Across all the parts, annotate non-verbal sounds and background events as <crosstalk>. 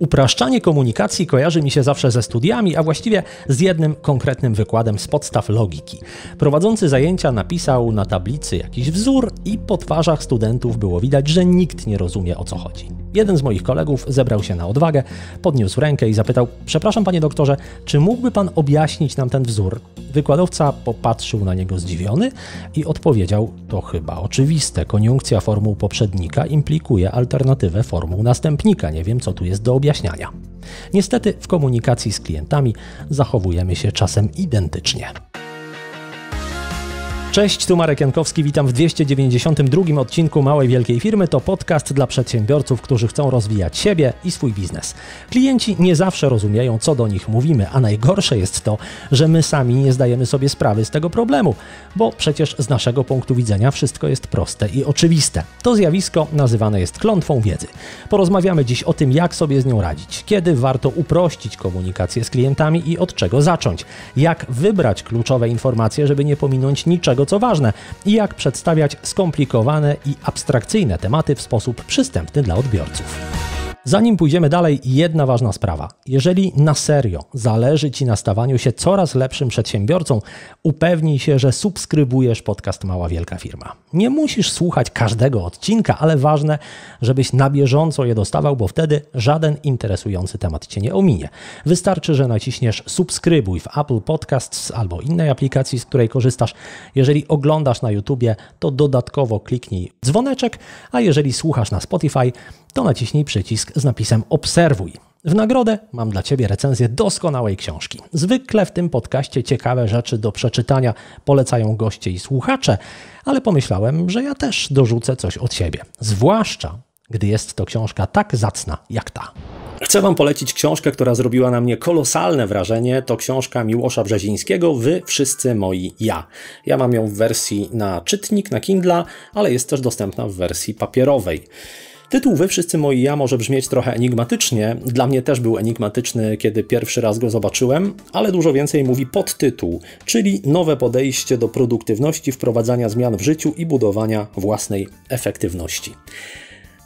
Upraszczanie komunikacji kojarzy mi się zawsze ze studiami, a właściwie z jednym konkretnym wykładem z podstaw logiki. Prowadzący zajęcia napisał na tablicy jakiś wzór i po twarzach studentów było widać, że nikt nie rozumie o co chodzi. Jeden z moich kolegów zebrał się na odwagę, podniósł rękę i zapytał: Przepraszam, panie doktorze, czy mógłby pan objaśnić nam ten wzór? Wykładowca popatrzył na niego zdziwiony i odpowiedział: To chyba oczywiste. Koniunkcja formuł poprzednika implikuje alternatywę formuł następnika. Nie wiem, co tu jest do objaśniania. Niestety, w komunikacji z klientami zachowujemy się czasem identycznie. Cześć, tu Marek Jankowski, witam w 292 odcinku Małej Wielkiej Firmy. To podcast dla przedsiębiorców, którzy chcą rozwijać siebie i swój biznes. Klienci nie zawsze rozumieją, co do nich mówimy, a najgorsze jest to, że my sami nie zdajemy sobie sprawy z tego problemu, bo przecież z naszego punktu widzenia wszystko jest proste i oczywiste. To zjawisko nazywane jest klątwą wiedzy. Porozmawiamy dziś o tym, jak sobie z nią radzić, kiedy warto uprościć komunikację z klientami i od czego zacząć, jak wybrać kluczowe informacje, żeby nie pominąć niczego tego, co ważne i jak przedstawiać skomplikowane i abstrakcyjne tematy w sposób przystępny dla odbiorców. Zanim pójdziemy dalej, jedna ważna sprawa. Jeżeli na serio zależy Ci na stawaniu się coraz lepszym przedsiębiorcą, upewnij się, że subskrybujesz podcast Mała Wielka Firma. Nie musisz słuchać każdego odcinka, ale ważne, żebyś na bieżąco je dostawał, bo wtedy żaden interesujący temat Cię nie ominie. Wystarczy, że naciśniesz subskrybuj w Apple Podcasts albo innej aplikacji, z której korzystasz. Jeżeli oglądasz na YouTubie, to dodatkowo kliknij dzwoneczek, a jeżeli słuchasz na Spotify, to naciśnij przycisk z napisem Obserwuj. W nagrodę mam dla Ciebie recenzję doskonałej książki. Zwykle w tym podcaście ciekawe rzeczy do przeczytania polecają goście i słuchacze, ale pomyślałem, że ja też dorzucę coś od siebie. Zwłaszcza, gdy jest to książka tak zacna jak ta. Chcę Wam polecić książkę, która zrobiła na mnie kolosalne wrażenie. To książka Miłosza Brzezińskiego, Wy wszyscy moi ja. Ja mam ją w wersji na czytnik, na Kindle, ale jest też dostępna w wersji papierowej. Tytuł Wy wszyscy moi ja może brzmieć trochę enigmatycznie, dla mnie też był enigmatyczny, kiedy pierwszy raz go zobaczyłem, ale dużo więcej mówi podtytuł, czyli nowe podejście do produktywności, wprowadzania zmian w życiu i budowania własnej efektywności.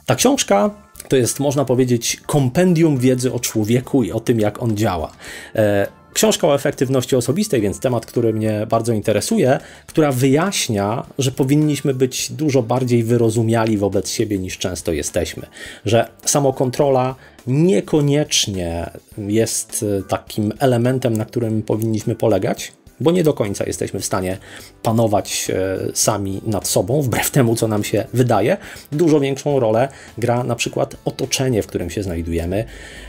Ta książka to jest, można powiedzieć, kompendium wiedzy o człowieku i o tym, jak on działa. E, Książka o efektywności osobistej, więc temat, który mnie bardzo interesuje, która wyjaśnia, że powinniśmy być dużo bardziej wyrozumiali wobec siebie niż często jesteśmy. Że samokontrola niekoniecznie jest e, takim elementem, na którym powinniśmy polegać, bo nie do końca jesteśmy w stanie panować e, sami nad sobą, wbrew temu, co nam się wydaje. Dużo większą rolę gra na przykład otoczenie, w którym się znajdujemy,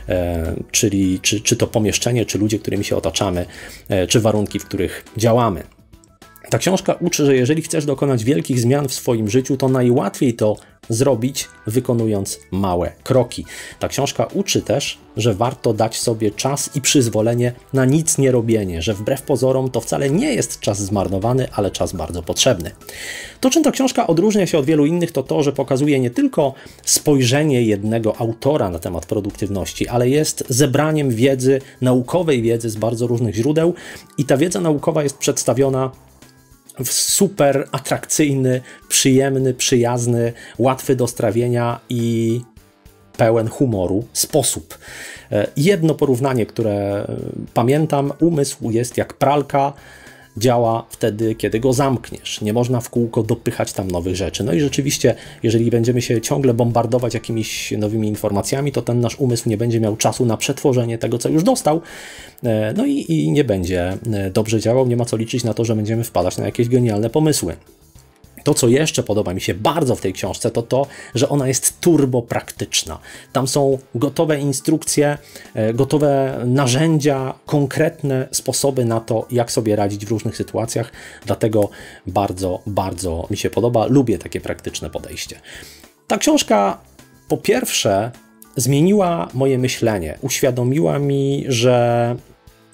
e, czyli czy, czy to pomieszczenie, czy ludzie, którymi się otaczamy, e, czy warunki, w których działamy. Ta książka uczy, że jeżeli chcesz dokonać wielkich zmian w swoim życiu, to najłatwiej to zrobić, wykonując małe kroki. Ta książka uczy też, że warto dać sobie czas i przyzwolenie na nic nie robienie, że wbrew pozorom to wcale nie jest czas zmarnowany, ale czas bardzo potrzebny. To, czym ta książka odróżnia się od wielu innych, to to, że pokazuje nie tylko spojrzenie jednego autora na temat produktywności, ale jest zebraniem wiedzy, naukowej wiedzy z bardzo różnych źródeł i ta wiedza naukowa jest przedstawiona super atrakcyjny, przyjemny, przyjazny, łatwy do strawienia i pełen humoru sposób. E, jedno porównanie, które e, pamiętam, umysł jest jak pralka, działa wtedy, kiedy go zamkniesz. Nie można w kółko dopychać tam nowych rzeczy. No i rzeczywiście, jeżeli będziemy się ciągle bombardować jakimiś nowymi informacjami, to ten nasz umysł nie będzie miał czasu na przetworzenie tego, co już dostał. E, no i, i nie będzie e, dobrze działał, nie ma co liczyć na to, że będziemy wpadać na jakieś genialne pomysły. To, co jeszcze podoba mi się bardzo w tej książce, to to, że ona jest turbo praktyczna. Tam są gotowe instrukcje, e, gotowe narzędzia, konkretne sposoby na to, jak sobie radzić w różnych sytuacjach. Dlatego bardzo, bardzo mi się podoba. Lubię takie praktyczne podejście. Ta książka, po pierwsze, zmieniła moje myślenie. Uświadomiła mi, że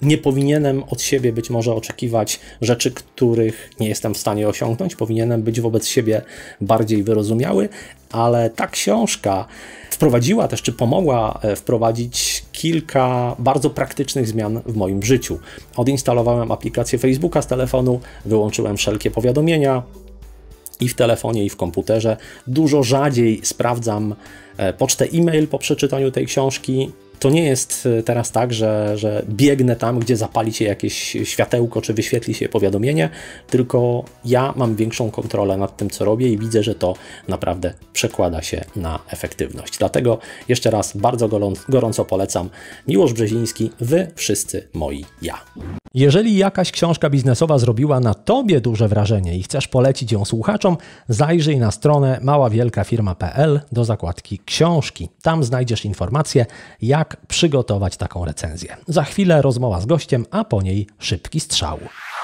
nie powinienem od siebie być może oczekiwać rzeczy, których nie jestem w stanie osiągnąć. Powinienem być wobec siebie bardziej wyrozumiały, ale ta książka wprowadziła też, czy pomogła e, wprowadzić kilka bardzo praktycznych zmian w moim życiu. Odinstalowałem aplikację Facebooka z telefonu, wyłączyłem wszelkie powiadomienia, i w telefonie, i w komputerze. Dużo rzadziej sprawdzam e, pocztę e-mail po przeczytaniu tej książki to nie jest e, teraz tak, że, że biegnę tam, gdzie zapali się jakieś światełko, czy wyświetli się powiadomienie, tylko ja mam większą kontrolę nad tym, co robię i widzę, że to naprawdę przekłada się na efektywność. Dlatego jeszcze raz bardzo gorąco polecam Miłosz Brzeziński, Wy wszyscy moi ja. Jeżeli jakaś książka biznesowa zrobiła na Tobie duże wrażenie i chcesz polecić ją słuchaczom, zajrzyj na stronę maławielkafirma.pl do zakładki książki. Tam znajdziesz informacje, jak jak przygotować taką recenzję. Za chwilę rozmowa z gościem, a po niej szybki strzał.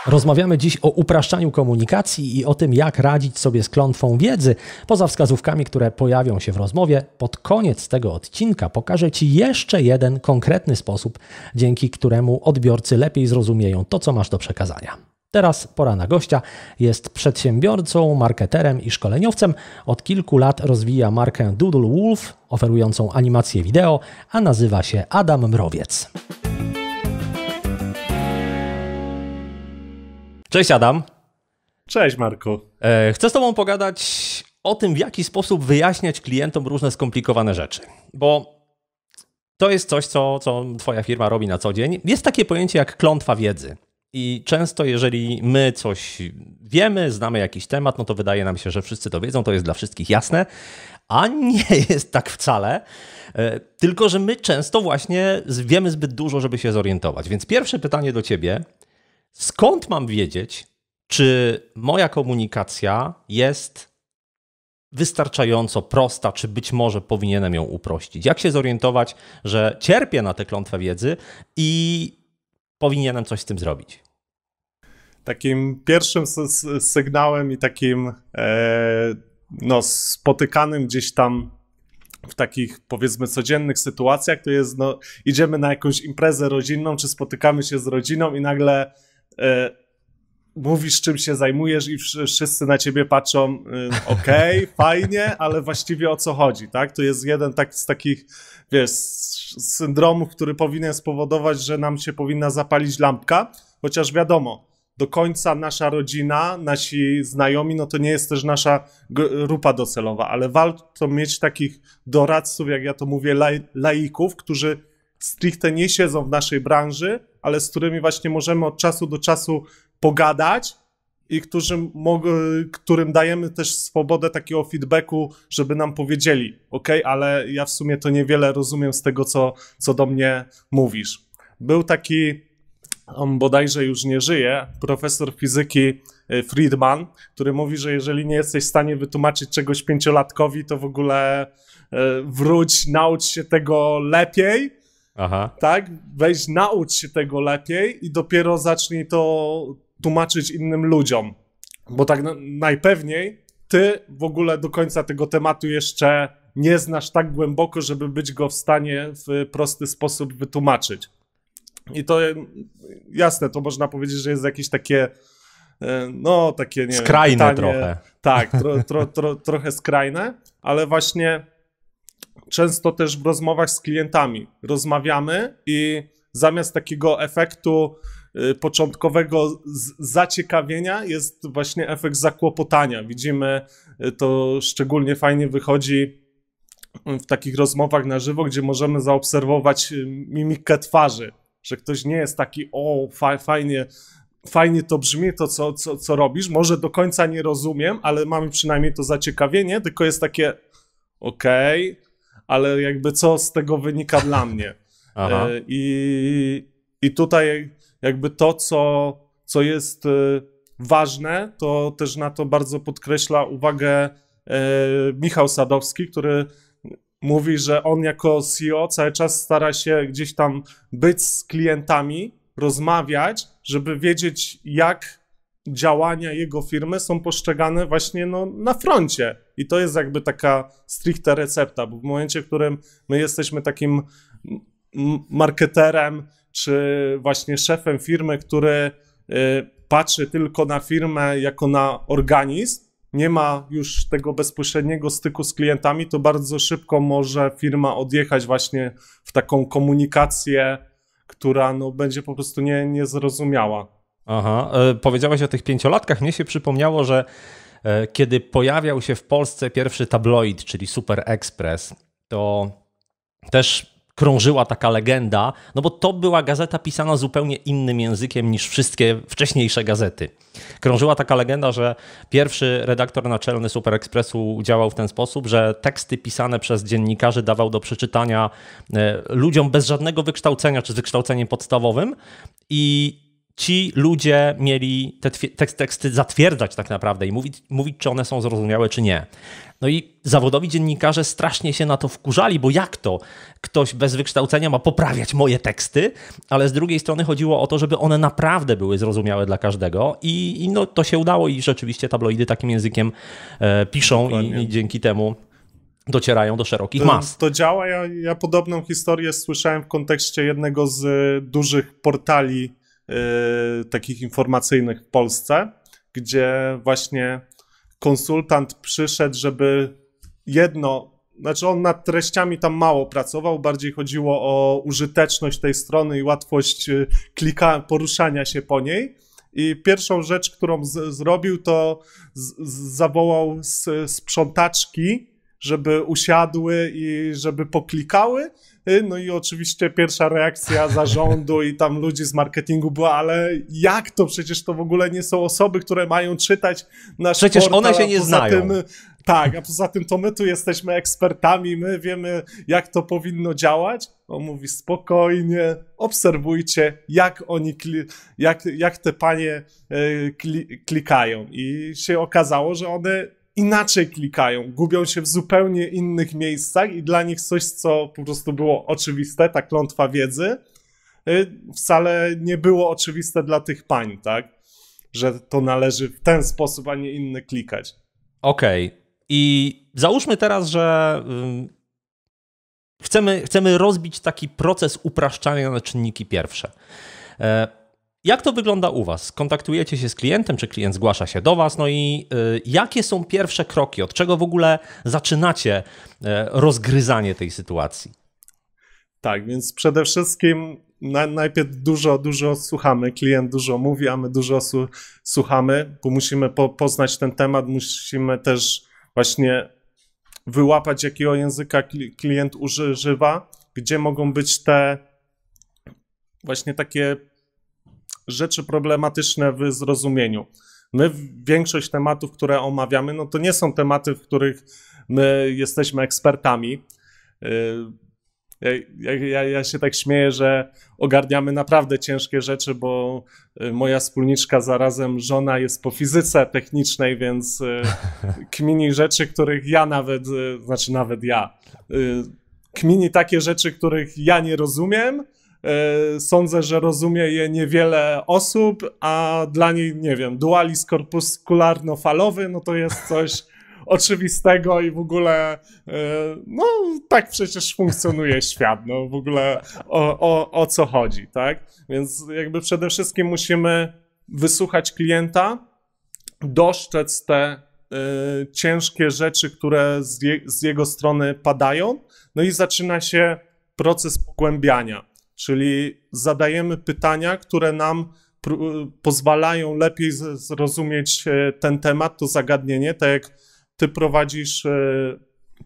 Rozmawiamy dziś o upraszczaniu komunikacji i o tym, jak radzić sobie z klątwą wiedzy. Poza wskazówkami, które pojawią się w rozmowie, pod koniec tego odcinka pokażę Ci jeszcze jeden konkretny sposób, dzięki któremu odbiorcy lepiej zrozumieją to, co masz do przekazania. Teraz pora na gościa. Jest przedsiębiorcą, marketerem i szkoleniowcem. Od kilku lat rozwija markę Doodle Wolf, oferującą animacje wideo, a nazywa się Adam Mrowiec. Cześć Adam. Cześć Marku. E, chcę z Tobą pogadać o tym, w jaki sposób wyjaśniać klientom różne skomplikowane rzeczy. Bo to jest coś, co, co Twoja firma robi na co dzień. Jest takie pojęcie jak klątwa wiedzy. I często, jeżeli my coś wiemy, znamy jakiś temat, no to wydaje nam się, że wszyscy to wiedzą, to jest dla wszystkich jasne, a nie <laughs> jest tak wcale. E, tylko, że my często właśnie wiemy zbyt dużo, żeby się zorientować. Więc pierwsze pytanie do Ciebie: skąd mam wiedzieć, czy moja komunikacja jest wystarczająco prosta, czy być może powinienem ją uprościć? Jak się zorientować, że cierpię na tę klątwę wiedzy i powinienem coś z tym zrobić. Takim pierwszym sygnałem i takim e, no, spotykanym gdzieś tam w takich powiedzmy codziennych sytuacjach to jest, no, idziemy na jakąś imprezę rodzinną, czy spotykamy się z rodziną i nagle e, mówisz, czym się zajmujesz i wszyscy na ciebie patrzą, y, okej, okay, <laughs> fajnie, ale właściwie o co chodzi, tak? To jest jeden tak z takich, wiesz, syndromów, który powinien spowodować, że nam się powinna zapalić lampka, chociaż wiadomo, do końca nasza rodzina, nasi znajomi, no to nie jest też nasza grupa docelowa, ale warto mieć takich doradców, jak ja to mówię, laj laików, którzy stricte nie siedzą w naszej branży, ale z którymi właśnie możemy od czasu do czasu pogadać i którym, którym dajemy też swobodę takiego feedbacku, żeby nam powiedzieli, ok, ale ja w sumie to niewiele rozumiem z tego, co, co do mnie mówisz. Był taki, on bodajże już nie żyje, profesor fizyki y, Friedman, który mówi, że jeżeli nie jesteś w stanie wytłumaczyć czegoś pięciolatkowi, to w ogóle y, wróć, naucz się tego lepiej, Aha. Tak? Weź, naucz się tego lepiej i dopiero zacznij to, tłumaczyć innym ludziom. Bo tak najpewniej ty w ogóle do końca tego tematu jeszcze nie znasz tak głęboko, żeby być go w stanie w prosty sposób wytłumaczyć. I to jasne, to można powiedzieć, że jest jakieś takie e, no takie nie skrajne trochę. Tak, tro, <laughs> tro, tro, trochę skrajne, ale właśnie często też w rozmowach z klientami rozmawiamy i zamiast takiego efektu Y, początkowego zaciekawienia jest właśnie efekt zakłopotania. Widzimy y, to szczególnie fajnie wychodzi mm, w takich rozmowach na żywo, gdzie możemy zaobserwować y, mimikę twarzy, że ktoś nie jest taki, o, fa fajnie, fajnie to brzmi, to co, co, co robisz. Może do końca nie rozumiem, ale mamy przynajmniej to zaciekawienie, tylko jest takie, okej, okay, ale jakby co z tego wynika dla mnie. Aha. I, I tutaj jakby to, co, co jest y, ważne, to też na to bardzo podkreśla uwagę e, Michał Sadowski, który mówi, że on jako CEO cały czas stara się gdzieś tam być z klientami, rozmawiać, żeby wiedzieć, jak działania jego firmy są postrzegane właśnie no, na froncie. I to jest jakby taka stricte recepta, bo w momencie, w którym my jesteśmy takim marketerem, czy właśnie szefem firmy, który e, patrzy tylko na firmę jako na organizm, nie ma już tego bezpośredniego styku z klientami, to bardzo szybko może firma odjechać właśnie w taką komunikację, która no, będzie po prostu nie, niezrozumiała. Aha, e, powiedziałeś o tych pięciolatkach. Mnie się przypomniało, że e, kiedy pojawiał się w Polsce pierwszy tabloid, czyli Super Express, to też krążyła taka legenda, no bo to była gazeta pisana zupełnie innym językiem niż wszystkie wcześniejsze gazety. Krążyła taka legenda, że pierwszy redaktor naczelny Super Expressu działał w ten sposób, że teksty pisane przez dziennikarzy dawał do przeczytania e, ludziom bez żadnego wykształcenia czy z wykształceniem podstawowym i ci ludzie mieli te teksty zatwierdzać tak naprawdę i mówić, mówić, czy one są zrozumiałe, czy nie. No i zawodowi dziennikarze strasznie się na to wkurzali, bo jak to ktoś bez wykształcenia ma poprawiać moje teksty, ale z drugiej strony chodziło o to, żeby one naprawdę były zrozumiałe dla każdego i, i no, to się udało i rzeczywiście tabloidy takim językiem e, piszą i, i dzięki temu docierają do szerokich to, mas. To działa. Ja, ja podobną historię słyszałem w kontekście jednego z e, dużych portali Y, takich informacyjnych w Polsce, gdzie właśnie konsultant przyszedł, żeby jedno znaczy on nad treściami tam mało pracował, bardziej chodziło o użyteczność tej strony i łatwość y, klika, poruszania się po niej. I pierwszą rzecz, którą z, zrobił, to z, z, zawołał z sprzątaczki, żeby usiadły i żeby poklikały. Y, no i oczywiście pierwsza reakcja zarządu i tam ludzi z marketingu była, ale jak to? Przecież to w ogóle nie są osoby, które mają czytać nasz Przecież portal, one się nie znają. Tym, tak, a poza tym to my tu jesteśmy ekspertami, my wiemy, jak to powinno działać. On mówi spokojnie, obserwujcie, jak oni, jak, jak te panie y, kli klikają. I się okazało, że one inaczej klikają, gubią się w zupełnie innych miejscach i dla nich coś, co po prostu było oczywiste, ta klątwa wiedzy, y, wcale nie było oczywiste dla tych pań, tak? Że to należy w ten sposób, a nie inny klikać. Okej. Okay. I załóżmy teraz, że chcemy, chcemy rozbić taki proces upraszczania na czynniki pierwsze. E, jak to wygląda u Was? Kontaktujecie się z klientem, czy klient zgłasza się do Was? No i y, jakie są pierwsze kroki? Od czego w ogóle zaczynacie e, rozgryzanie tej sytuacji? Tak, więc przede wszystkim najpierw dużo, dużo słuchamy. Klient dużo mówi, a my dużo słuchamy, bo musimy poznać ten temat, musimy też właśnie wyłapać, jakiego języka klient używa, gdzie mogą być te właśnie takie rzeczy problematyczne w zrozumieniu. My większość tematów, które omawiamy, no to nie są tematy, w których my jesteśmy ekspertami. Yy, ja, ja, ja, się tak śmieję, że ogarniamy naprawdę ciężkie rzeczy, bo yy, moja wspólniczka zarazem żona jest po fizyce technicznej, więc yy, <laughs> kmini rzeczy, których ja nawet, znaczy nawet ja, kmini takie rzeczy, których ja nie rozumiem, E, sądzę, że rozumie je niewiele osób, a dla niej, nie wiem, dualizm korpuskularno-falowy, no to jest coś <laughs> oczywistego i w ogóle, e, no tak przecież funkcjonuje świat, no w ogóle o, o, o co chodzi, tak? Więc jakby przede wszystkim musimy wysłuchać klienta, doszczec te y, ciężkie rzeczy, które z, je, z jego strony padają, no i zaczyna się proces pogłębiania Czyli zadajemy pytania, które nam pozwalają lepiej zrozumieć e, ten temat, to zagadnienie, tak jak ty prowadzisz e,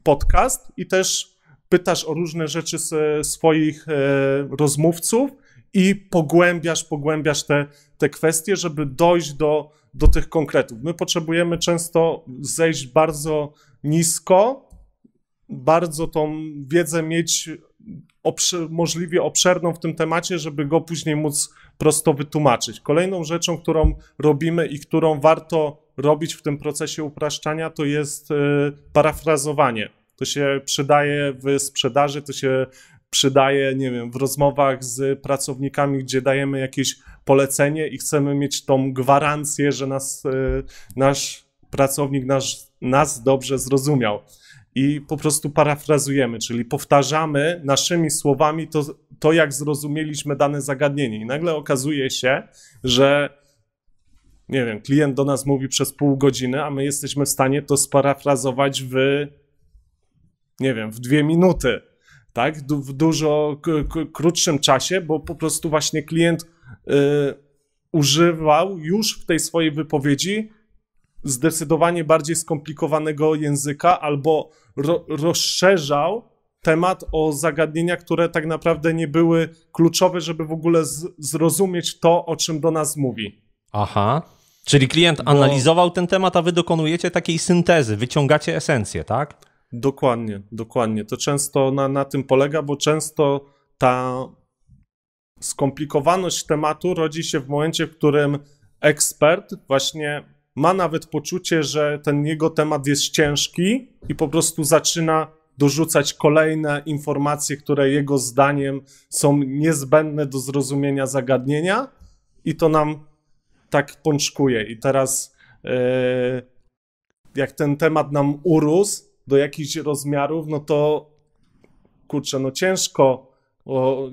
podcast i też pytasz o różne rzeczy swoich e, rozmówców i pogłębiasz, pogłębiasz te, te kwestie, żeby dojść do, do tych konkretów. My potrzebujemy często zejść bardzo nisko, bardzo tą wiedzę mieć możliwie obszerną w tym temacie, żeby go później móc prosto wytłumaczyć. Kolejną rzeczą, którą robimy i którą warto robić w tym procesie upraszczania, to jest e, parafrazowanie. To się przydaje w sprzedaży, to się przydaje, nie wiem, w rozmowach z pracownikami, gdzie dajemy jakieś polecenie i chcemy mieć tą gwarancję, że nas, e, nasz pracownik nas, nas dobrze zrozumiał i po prostu parafrazujemy, czyli powtarzamy naszymi słowami to, to jak zrozumieliśmy dane zagadnienie. I nagle okazuje się, że nie wiem, klient do nas mówi przez pół godziny, a my jesteśmy w stanie to sparafrazować w, nie wiem, w dwie minuty, tak? Du w dużo krótszym czasie, bo po prostu właśnie klient y używał już w tej swojej wypowiedzi zdecydowanie bardziej skomplikowanego języka albo ro rozszerzał temat o zagadnienia, które tak naprawdę nie były kluczowe, żeby w ogóle zrozumieć to, o czym do nas mówi. Aha. Czyli klient Bo... analizował ten temat, a wy dokonujecie takiej syntezy, wyciągacie esencję, tak? Dokładnie, dokładnie. To często na, na tym polega, bo często ta skomplikowaność tematu rodzi się w momencie, w którym ekspert właśnie ma nawet poczucie, że ten jego temat jest ciężki i po prostu zaczyna dorzucać kolejne informacje, które jego zdaniem są niezbędne do zrozumienia zagadnienia, i to nam tak pączkuje. I teraz, e, jak ten temat nam urósł do jakichś rozmiarów, no to kurczę, no ciężko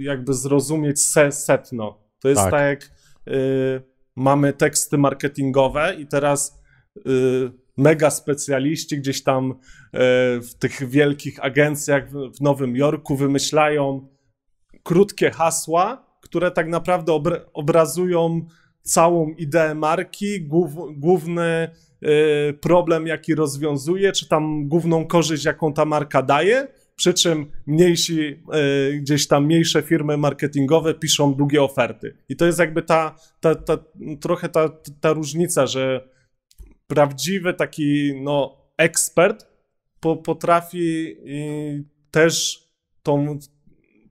jakby zrozumieć setno. To jest tak, tak jak. Yy, mamy teksty marketingowe i teraz y, mega specjaliści gdzieś tam y, w tych wielkich agencjach w, w Nowym Jorku wymyślają krótkie hasła, które tak naprawdę obra obrazują całą ideę marki, głów, główny y, problem, jaki rozwiązuje, czy tam główną korzyść, jaką ta marka daje przy czym mniejsi, e, gdzieś tam mniejsze firmy marketingowe piszą długie oferty. I to jest jakby ta, ta, ta trochę ta, ta różnica, że prawdziwy taki no, ekspert po, potrafi też tą,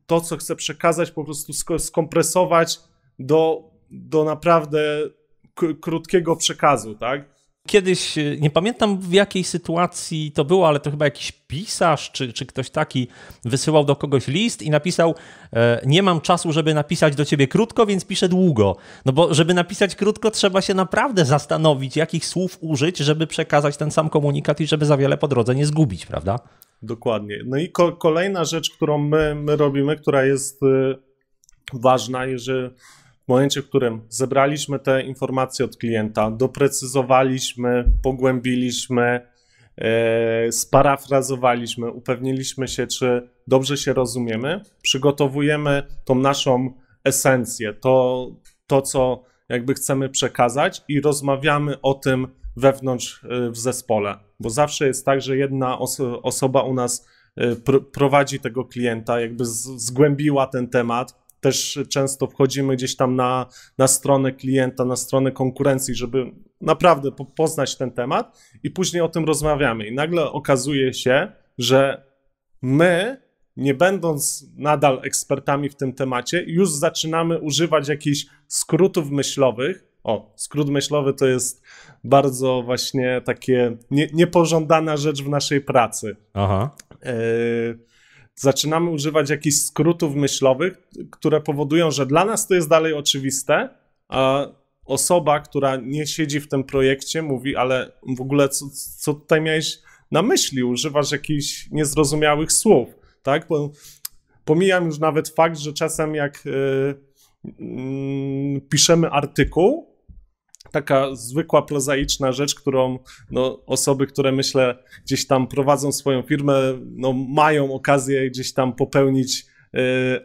to, co chce przekazać, po prostu skompresować do, do naprawdę krótkiego przekazu, tak? Kiedyś, e, nie pamiętam w jakiej sytuacji to było, ale to chyba jakiś pisarz czy, czy ktoś taki wysyłał do kogoś list i napisał: e, Nie mam czasu, żeby napisać do ciebie krótko, więc piszę długo. No bo, żeby napisać krótko, trzeba się naprawdę zastanowić, jakich słów użyć, żeby przekazać ten sam komunikat i żeby za wiele po drodze nie zgubić, prawda? Dokładnie. No i ko kolejna rzecz, którą my, my robimy, która jest e, ważna, jeżeli w momencie, w którym zebraliśmy te informacje od klienta, doprecyzowaliśmy, pogłębiliśmy, e, sparafrazowaliśmy, upewniliśmy się, czy dobrze się rozumiemy, przygotowujemy tą naszą esencję, to, to co jakby chcemy przekazać i rozmawiamy o tym wewnątrz e, w zespole, bo zawsze jest tak, że jedna oso- osoba u nas e, pr- prowadzi tego klienta, jakby z- zgłębiła ten temat, też często wchodzimy gdzieś tam na, na stronę klienta, na stronę konkurencji, żeby naprawdę po, poznać ten temat i później o tym rozmawiamy. I nagle okazuje się, że my, nie będąc nadal ekspertami w tym temacie, już zaczynamy używać jakichś skrótów myślowych. O, skrót myślowy to jest bardzo właśnie takie nie, niepożądana rzecz w naszej pracy. Aha. Yy, zaczynamy używać jakichś skrótów myślowych, które powodują, że dla nas to jest dalej oczywiste, a osoba, która nie siedzi w tym projekcie, mówi, ale w ogóle co, co tutaj miałeś na myśli? Używasz jakichś niezrozumiałych słów, tak? Bo pomijam już nawet fakt, że czasem jak yy, yy, piszemy artykuł, taka zwykła, prozaiczna rzecz, którą no, osoby, które myślę gdzieś tam prowadzą swoją firmę, no, mają okazję gdzieś tam popełnić y,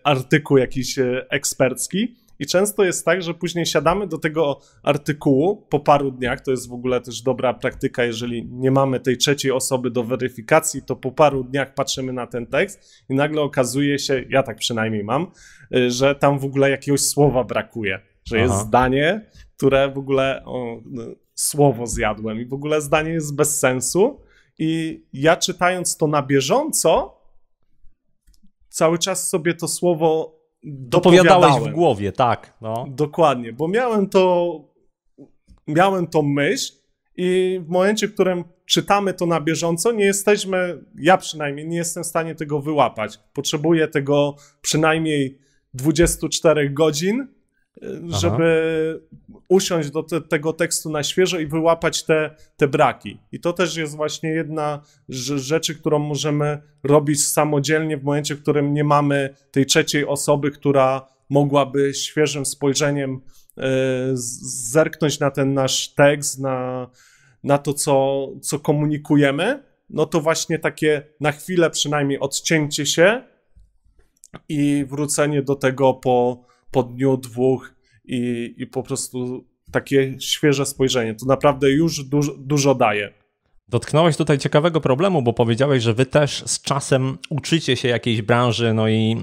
artykuł jakiś e, ekspercki. I często jest tak, że później siadamy do tego artykułu po paru dniach. To jest w ogóle też dobra praktyka, jeżeli nie mamy tej trzeciej osoby do weryfikacji, to po paru dniach patrzymy na ten tekst i nagle okazuje się, ja tak przynajmniej mam, e, że tam w ogóle jakiegoś słowa brakuje. Że Aha. jest zdanie, które w ogóle o, no, słowo zjadłem i w ogóle zdanie jest bez sensu. I ja czytając to na bieżąco, cały czas sobie to słowo dopowiadałeś w głowie, tak. No. Dokładnie, bo miałem to, miałem to myśl i w momencie, w którym czytamy to na bieżąco, nie jesteśmy, ja przynajmniej nie jestem w stanie tego wyłapać. Potrzebuję tego przynajmniej 24 godzin, żeby Aha. usiąść do te, tego tekstu na świeżo i wyłapać te, te braki. I to też jest właśnie jedna z rzeczy, którą możemy robić samodzielnie w momencie, w którym nie mamy tej trzeciej osoby, która mogłaby świeżym spojrzeniem y, zerknąć na ten nasz tekst, na, na to, co, co komunikujemy. No to właśnie takie na chwilę przynajmniej odcięcie się i wrócenie do tego po po dniu, dwóch i, i po prostu takie świeże spojrzenie. To naprawdę już dużo, dużo daje. Dotknąłeś tutaj ciekawego problemu, bo powiedziałeś, że wy też z czasem uczycie się jakiejś branży, no i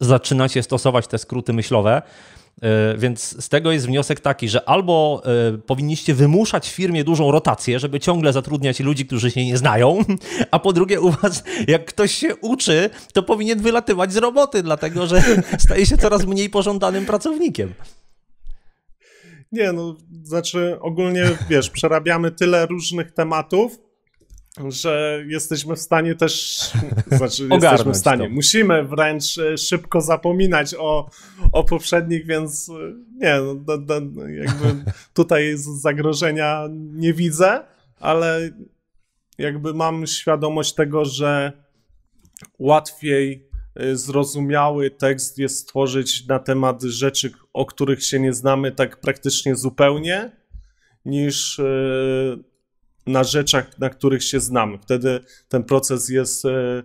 y, zaczynacie stosować te skróty myślowe. E, więc z tego jest wniosek taki, że albo e, powinniście wymuszać firmie dużą rotację, żeby ciągle zatrudniać ludzi, którzy się nie znają, <laughs> a po drugie u was, jak ktoś się uczy, to powinien wylatywać z roboty, dlatego że <laughs> staje się coraz mniej pożądanym pracownikiem. Nie, no znaczy ogólnie wiesz, przerabiamy tyle różnych tematów, że jesteśmy w stanie też, <laughs> znaczy jesteśmy w stanie, to. musimy wręcz e, szybko zapominać o, o poprzednich, więc e, nie, no, jakby <laughs> tutaj zagrożenia nie widzę, ale jakby mam świadomość tego, że łatwiej e, zrozumiały tekst jest stworzyć na temat rzeczy, o których się nie znamy tak praktycznie zupełnie, niż na rzeczach, na których się znamy. Wtedy ten proces jest, e,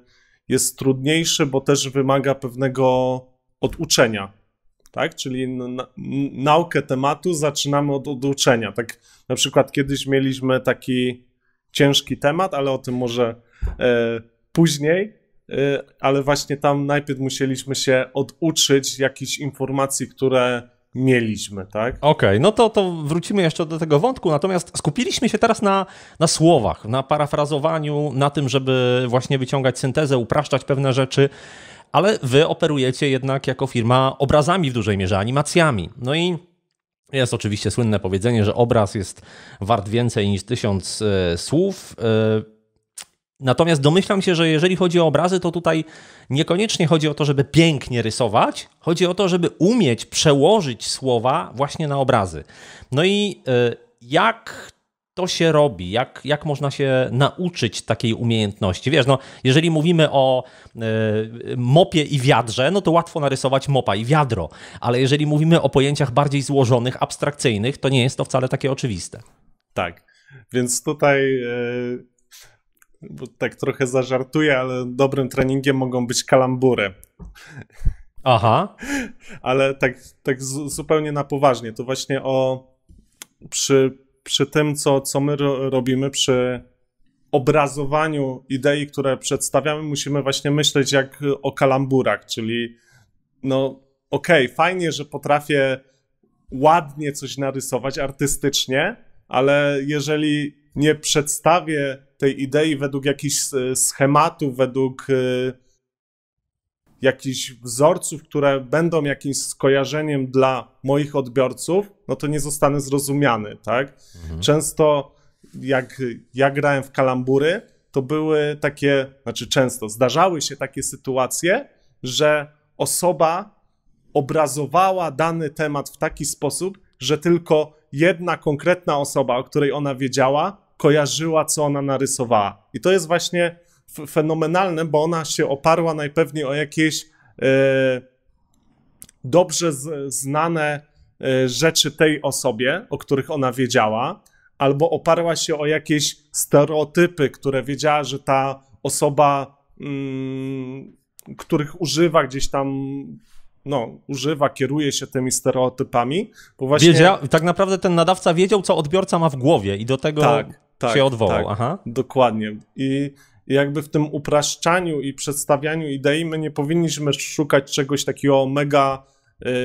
jest trudniejszy, bo też wymaga pewnego oduczenia. Tak? Czyli naukę tematu zaczynamy od oduczenia. Tak na przykład kiedyś mieliśmy taki ciężki temat, ale o tym może e, później. E, ale właśnie tam najpierw musieliśmy się oduczyć jakichś informacji, które mieliśmy, tak? Okej, okay, no to, to wrócimy jeszcze do tego wątku, natomiast skupiliśmy się teraz na, na słowach, na parafrazowaniu, na tym, żeby właśnie wyciągać syntezę, upraszczać pewne rzeczy, ale wy operujecie jednak jako firma obrazami w dużej mierze, animacjami. No i jest oczywiście słynne powiedzenie, że obraz jest wart więcej niż tysiąc e, słów. E, Natomiast domyślam się, że jeżeli chodzi o obrazy, to tutaj niekoniecznie chodzi o to, żeby pięknie rysować, chodzi o to, żeby umieć przełożyć słowa właśnie na obrazy. No i y, jak to się robi? Jak, jak można się nauczyć takiej umiejętności? Wiesz, no, jeżeli mówimy o y, mopie i wiadrze, no to łatwo narysować mopa i wiadro, ale jeżeli mówimy o pojęciach bardziej złożonych, abstrakcyjnych, to nie jest to wcale takie oczywiste. Tak. Więc tutaj y, bo tak trochę zażartuję, ale dobrym treningiem mogą być kalambury. Aha. <laughs> Ale tak, tak zupełnie na poważnie. To właśnie o przy, przy tym, co, co my ro robimy, przy obrazowaniu idei, które przedstawiamy, musimy właśnie myśleć jak o kalamburach, czyli no okej, okay, fajnie, że potrafię ładnie coś narysować artystycznie, ale jeżeli nie przedstawię tej idei według jakichś e, schematów, według e, jakichś wzorców, które będą jakimś skojarzeniem dla moich odbiorców, no to nie zostanę zrozumiany, tak? Mhm. Często jak ja grałem w kalambury, to były takie, znaczy często zdarzały się takie sytuacje, że osoba obrazowała dany temat w taki sposób, że tylko jedna konkretna osoba, o której ona wiedziała, kojarzyła, co ona narysowała. I to jest właśnie fenomenalne, bo ona się oparła najpewniej o jakieś e, dobrze z, znane e, rzeczy tej osobie, o których ona wiedziała, albo oparła się o jakieś stereotypy, które wiedziała, że ta osoba, mm, których używa gdzieś tam no, używa, kieruje się tymi stereotypami, bo właśnie... Wiedział, tak naprawdę ten nadawca wiedział, co odbiorca ma w głowie i do tego tak tak, się odwołał. Tak, Aha. Dokładnie. I jakby w tym upraszczaniu i przedstawianiu idei my nie powinniśmy szukać czegoś takiego mega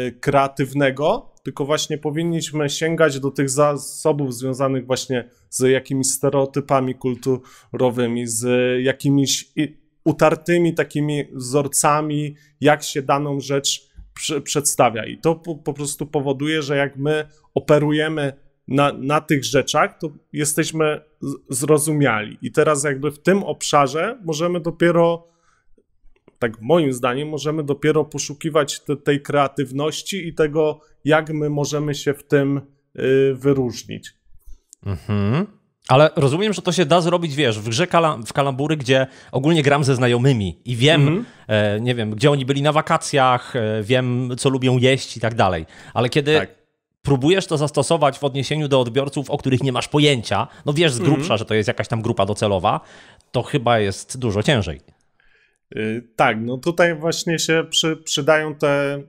y, kreatywnego, tylko właśnie powinniśmy sięgać do tych zasobów związanych właśnie z jakimiś stereotypami kulturowymi, z jakimiś utartymi takimi wzorcami, jak się daną rzecz przedstawia. I to po, po prostu powoduje, że jak my operujemy na, na tych rzeczach, to jesteśmy zrozumiali. I teraz jakby w tym obszarze możemy dopiero, tak moim zdaniem, możemy dopiero poszukiwać te, tej kreatywności i tego, jak my możemy się w tym y, wyróżnić. Mhm. Ale rozumiem, że to się da zrobić, wiesz, w grze kalam w kalambury, gdzie ogólnie gram ze znajomymi i wiem, mm -hmm. e, nie wiem, gdzie oni byli na wakacjach, e, wiem, co lubią jeść i tak dalej. Ale kiedy tak próbujesz to zastosować w odniesieniu do odbiorców, o których nie masz pojęcia, no wiesz z grubsza, mm. że to jest jakaś tam grupa docelowa, to chyba jest dużo ciężej. Y, tak, no tutaj właśnie się przy, przydają te,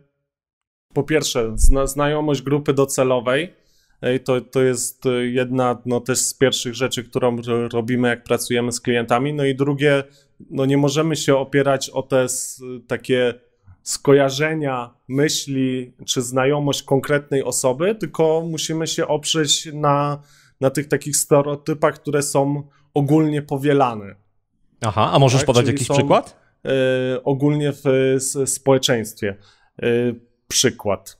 po pierwsze, zna, znajomość grupy docelowej, y, to, to jest y, jedna no, też z pierwszych rzeczy, którą robimy, jak pracujemy z klientami. No i drugie, no, nie możemy się opierać o te takie skojarzenia, myśli czy znajomość konkretnej osoby, tylko musimy się oprzeć na, na tych takich stereotypach, które są ogólnie powielane. Aha, a możesz tak? podać Czyli jakiś są, przykład? Y, ogólnie w, w społeczeństwie. Y, przykład.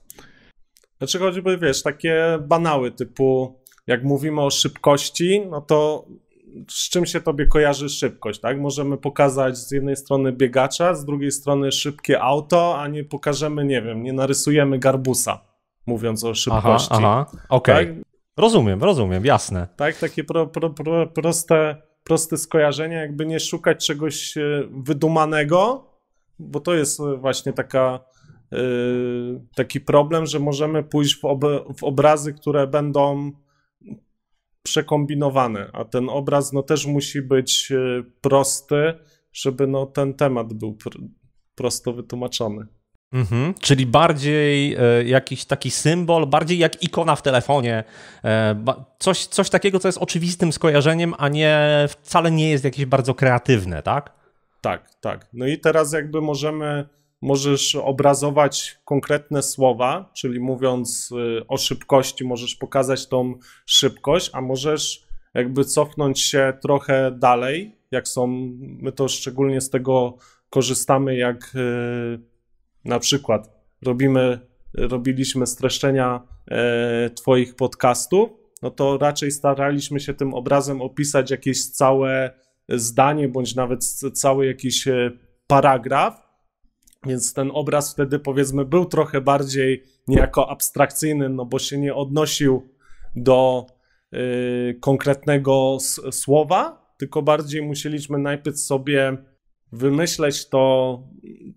Znaczy choćby, wiesz, takie banały typu jak mówimy o szybkości, no to z czym się tobie kojarzy szybkość, tak? Możemy pokazać z jednej strony biegacza, z drugiej strony szybkie auto, a nie pokażemy, nie wiem, nie narysujemy garbusa, mówiąc o szybkości. Aha, aha. okej. Okay. Tak? Rozumiem, rozumiem, jasne. Tak, takie pro, pro, pro, proste, proste skojarzenia, jakby nie szukać czegoś e, wydumanego, bo to jest e, właśnie taka, yy, taki problem, że możemy pójść w, ob w obrazy, które będą przekombinowane, a ten obraz no też musi być e, prosty, żeby no ten temat był pr prosto wytłumaczony. Mhm, czyli bardziej e, jakiś taki symbol, bardziej jak ikona w telefonie. E, coś, coś takiego, co jest oczywistym skojarzeniem, a nie wcale nie jest jakieś bardzo kreatywne, tak? Tak, tak. No i teraz jakby możemy możesz obrazować konkretne słowa, czyli mówiąc y, o szybkości, możesz pokazać tą szybkość, a możesz jakby cofnąć się trochę dalej, jak są, my to szczególnie z tego korzystamy, jak y, na przykład robimy, robiliśmy streszczenia y, Twoich podcastów, no to raczej staraliśmy się tym obrazem opisać jakieś całe zdanie, bądź nawet cały jakiś paragraf, więc ten obraz wtedy powiedzmy był trochę bardziej niejako abstrakcyjny, no bo się nie odnosił do y, konkretnego słowa, tylko bardziej musieliśmy najpierw sobie wymyśleć to,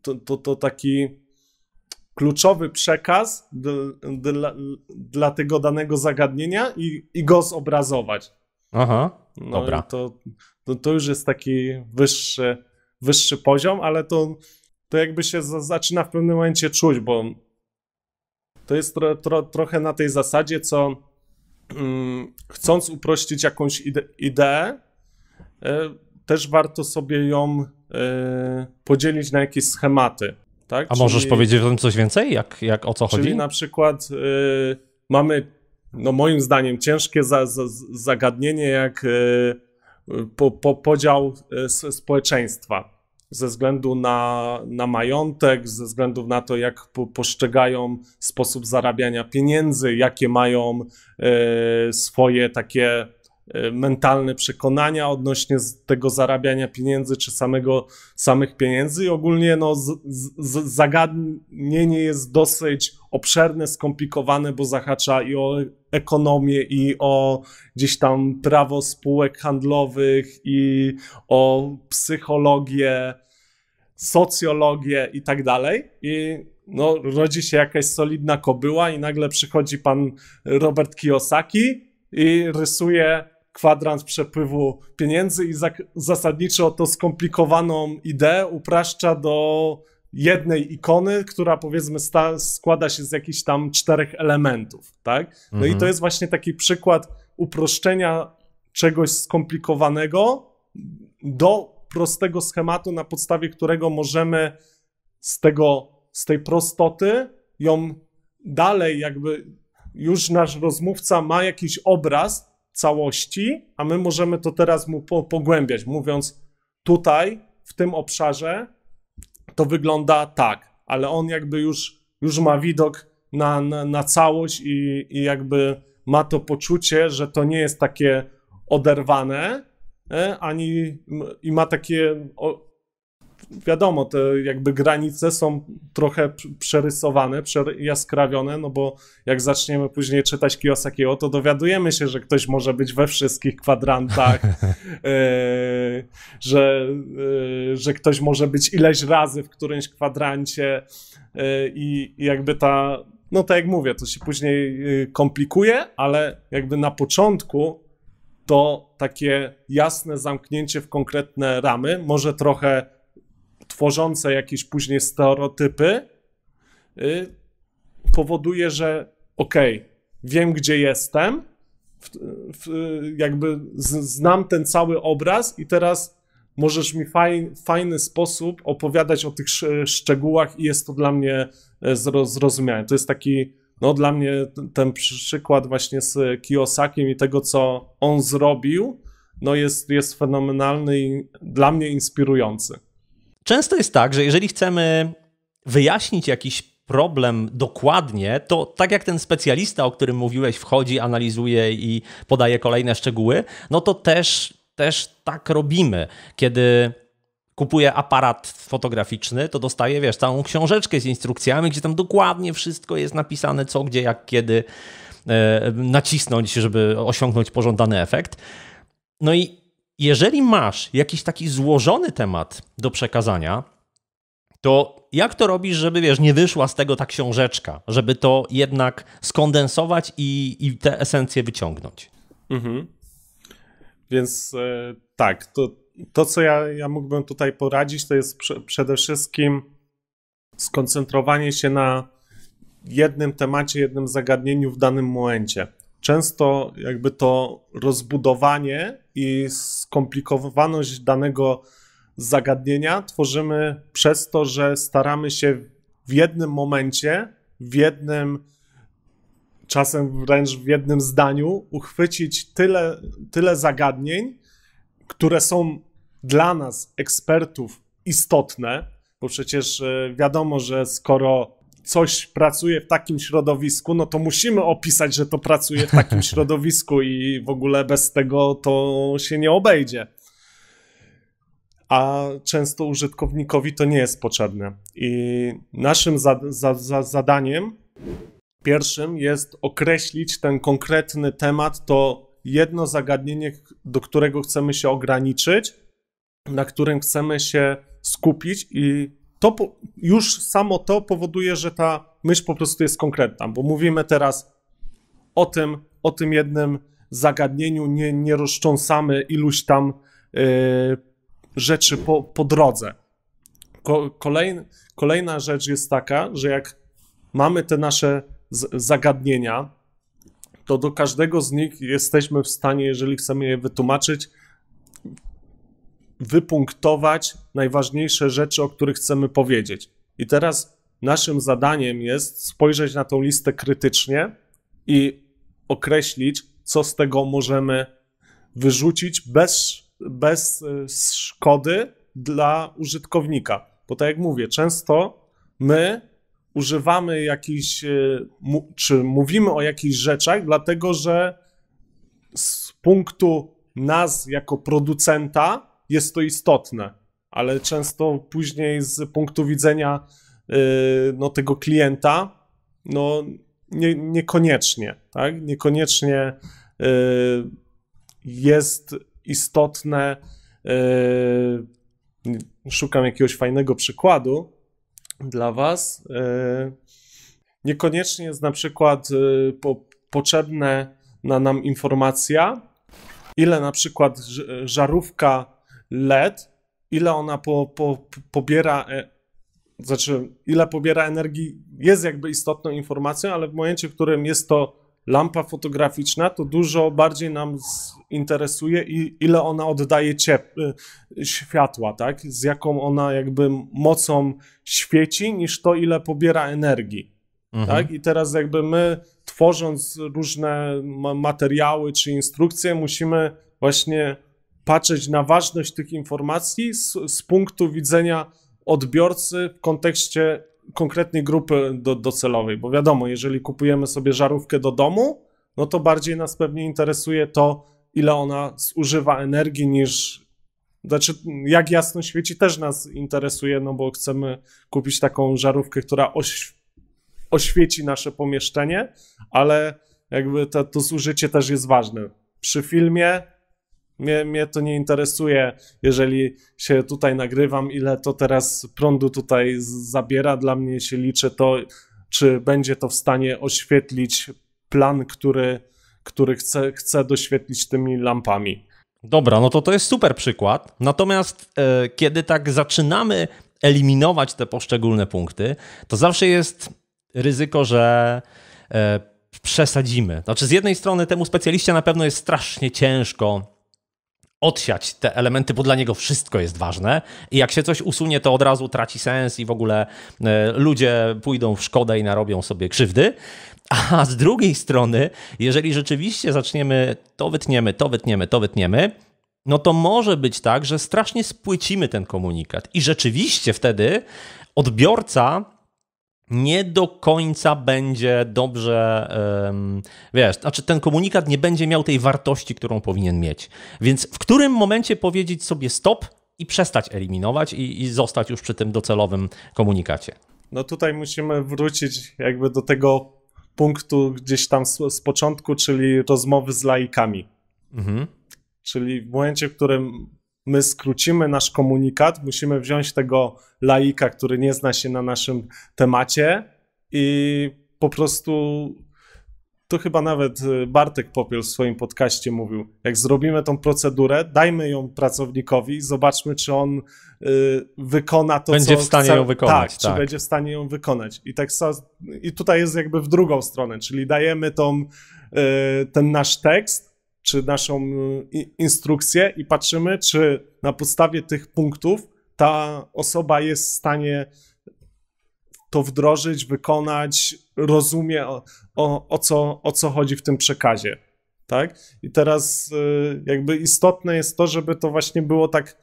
to, to, to taki kluczowy przekaz dla, dla tego danego zagadnienia i, i go zobrazować. Aha, no dobra. To, to, to już jest taki wyższy, wyższy poziom, ale to to jakby się zaczyna w pewnym momencie czuć, bo to jest tro, tro, trochę na tej zasadzie, co mm, chcąc uprościć jakąś ide, ideę, y, też warto sobie ją y, podzielić na jakieś schematy. Tak? A czyli, możesz powiedzieć o tym coś więcej? Jak, jak o co czyli chodzi? Czyli na przykład y, mamy, no moim zdaniem, ciężkie za, za, zagadnienie jak po, po, podział społeczeństwa ze względu na, na majątek, ze względu na to, jak po, postrzegają sposób zarabiania pieniędzy, jakie mają e, swoje takie e, mentalne przekonania odnośnie tego zarabiania pieniędzy czy samego, samych pieniędzy. I ogólnie no, z, z, zagadnienie jest dosyć obszerne, skomplikowane, bo zahacza i o ekonomię, i o gdzieś tam prawo spółek handlowych, i o psychologię, socjologię i tak dalej. I no, rodzi się jakaś solidna kobyła, i nagle przychodzi pan Robert Kiyosaki i rysuje kwadrant przepływu pieniędzy i zasadniczo to skomplikowaną ideę upraszcza do jednej ikony, która powiedzmy składa się z jakichś tam czterech elementów, tak? No mhm. i to jest właśnie taki przykład uproszczenia czegoś skomplikowanego do prostego schematu, na podstawie którego możemy z, tego, z tej prostoty ją dalej, jakby już nasz rozmówca ma jakiś obraz całości, a my możemy to teraz mu po, pogłębiać, mówiąc tutaj, w tym obszarze to wygląda tak, ale on jakby już, już ma widok na, na, na całość i, i jakby ma to poczucie, że to nie jest takie oderwane, E, ani i ma takie. O, wiadomo, te jakby granice są trochę przerysowane, jaskrawione, no bo jak zaczniemy później czytać Kiyosakiego, to dowiadujemy się, że ktoś może być we wszystkich kwadrantach, <laughs> e, że, e, że ktoś może być ileś razy w którymś kwadrancie i jakby ta, no tak jak mówię, to się później komplikuje, ale jakby na początku to takie jasne zamknięcie w konkretne ramy, może trochę tworzące jakieś później stereotypy, y, powoduje, że okej, okay, wiem gdzie jestem, w, w, jakby z, znam ten cały obraz i teraz możesz mi faj, fajny sposób opowiadać o tych szczegółach i jest to dla mnie e, zrozumiałe. To jest taki no dla mnie ten przykład właśnie z Kiosakiem i tego, co on zrobił, no jest, jest fenomenalny i dla mnie inspirujący. Często jest tak, że jeżeli chcemy wyjaśnić jakiś problem dokładnie, to tak jak ten specjalista, o którym mówiłeś, wchodzi, analizuje i podaje kolejne szczegóły, no to też, też tak robimy, kiedy kupuje aparat fotograficzny, to dostaje, wiesz, całą książeczkę z instrukcjami, gdzie tam dokładnie wszystko jest napisane, co, gdzie, jak, kiedy e, nacisnąć, żeby osiągnąć pożądany efekt. No i jeżeli masz jakiś taki złożony temat do przekazania, to jak to robisz, żeby wiesz, nie wyszła z tego ta książeczka, żeby to jednak skondensować i, i te esencje wyciągnąć? Mhm. Więc e, tak, to to, co ja, ja mógłbym tutaj poradzić, to jest pr przede wszystkim skoncentrowanie się na jednym temacie, jednym zagadnieniu w danym momencie. Często jakby to rozbudowanie i skomplikowaność danego zagadnienia tworzymy przez to, że staramy się w jednym momencie, w jednym czasem wręcz w jednym zdaniu uchwycić tyle, tyle zagadnień, które są dla nas, ekspertów, istotne, bo przecież e, wiadomo, że skoro coś pracuje w takim środowisku, no to musimy opisać, że to pracuje w takim <laughs> środowisku i w ogóle bez tego to się nie obejdzie. A często użytkownikowi to nie jest potrzebne. I naszym za, za, za zadaniem pierwszym jest określić ten konkretny temat, to jedno zagadnienie, do którego chcemy się ograniczyć, na którym chcemy się skupić i to po, już samo to powoduje, że ta myśl po prostu jest konkretna, bo mówimy teraz o tym, o tym jednym zagadnieniu, nie, nie rozcząsamy iluś tam yy, rzeczy po, po drodze. Ko, kolejna rzecz jest taka, że jak mamy te nasze z, zagadnienia, to do każdego z nich jesteśmy w stanie, jeżeli chcemy je wytłumaczyć, wypunktować najważniejsze rzeczy, o których chcemy powiedzieć. I teraz naszym zadaniem jest spojrzeć na tą listę krytycznie i określić, co z tego możemy wyrzucić bez, bez e, szkody dla użytkownika. Bo tak jak mówię, często my używamy jakichś, e, czy mówimy o jakichś rzeczach, dlatego że z punktu nas jako producenta jest to istotne, ale często później z punktu widzenia e, no, tego klienta, no nie, niekoniecznie, tak? Niekoniecznie e, jest istotne. Szukam jakiegoś fajnego przykładu, dla Was. Y, niekoniecznie jest na przykład y, po, na nam informacja, ile na przykład żarówka LED, ile ona po, po, pobiera, e, znaczy ile pobiera energii, jest jakby istotną informacją, ale w momencie, w którym jest to lampa fotograficzna, to dużo bardziej nam interesuje, i ile ona oddaje ciep- y, światła, tak? Z jaką ona jakby mocą świeci, niż to, ile pobiera energii. Mhm. Tak? I teraz jakby my tworząc różne materiały czy instrukcje, musimy właśnie patrzeć na ważność tych informacji z, z punktu widzenia odbiorcy w kontekście konkretnej grupy do, docelowej, bo wiadomo, jeżeli kupujemy sobie żarówkę do domu, no to bardziej nas pewnie interesuje to, ile ona zużywa energii niż. Znaczy, jak jasno świeci też nas interesuje, no bo chcemy kupić taką żarówkę, która oś, oświeci nasze pomieszczenie, ale jakby to, to zużycie też jest ważne. Przy filmie mnie, mnie to nie interesuje, jeżeli się tutaj nagrywam, ile to teraz prądu tutaj zabiera. Dla mnie się liczy to, czy będzie to w stanie oświetlić plan, który, który chcę, chcę doświetlić tymi lampami. Dobra, no to to jest super przykład. Natomiast e, kiedy tak zaczynamy eliminować te poszczególne punkty, to zawsze jest ryzyko, że e, przesadzimy. Znaczy, z jednej strony temu specjaliście na pewno jest strasznie ciężko odsiać te elementy, bo dla niego wszystko jest ważne. I jak się coś usunie, to od razu traci sens i w ogóle e, ludzie pójdą w szkodę i narobią sobie krzywdy. A z drugiej strony, jeżeli rzeczywiście zaczniemy to wytniemy, to wytniemy, to wytniemy, no to może być tak, że strasznie spłycimy ten komunikat. I rzeczywiście wtedy odbiorca nie do końca będzie dobrze, wiesz, znaczy ten komunikat nie będzie miał tej wartości, którą powinien mieć. Więc w którym momencie powiedzieć sobie stop i przestać eliminować i, i zostać już przy tym docelowym komunikacie? No tutaj musimy wrócić jakby do tego punktu gdzieś tam z, z początku, czyli rozmowy z laikami. Mhm. Czyli w momencie, w którym my skrócimy nasz komunikat, musimy wziąć tego laika, który nie zna się na naszym temacie i po prostu to chyba nawet y, Bartek Popiel w swoim podcaście mówił, jak zrobimy tą procedurę, dajmy ją pracownikowi, zobaczmy, czy on y, wykona to, będzie co Będzie w stanie chce. ją wykonać. Tak, tak, czy będzie w stanie ją wykonać. I, tak, I tutaj jest jakby w drugą stronę, czyli dajemy tą, y, ten nasz tekst, czy naszą y, instrukcję i patrzymy, czy na podstawie tych punktów ta osoba jest w stanie to wdrożyć, wykonać, rozumie o, o, o co, o co chodzi w tym przekazie. Tak? I teraz y, jakby istotne jest to, żeby to właśnie było tak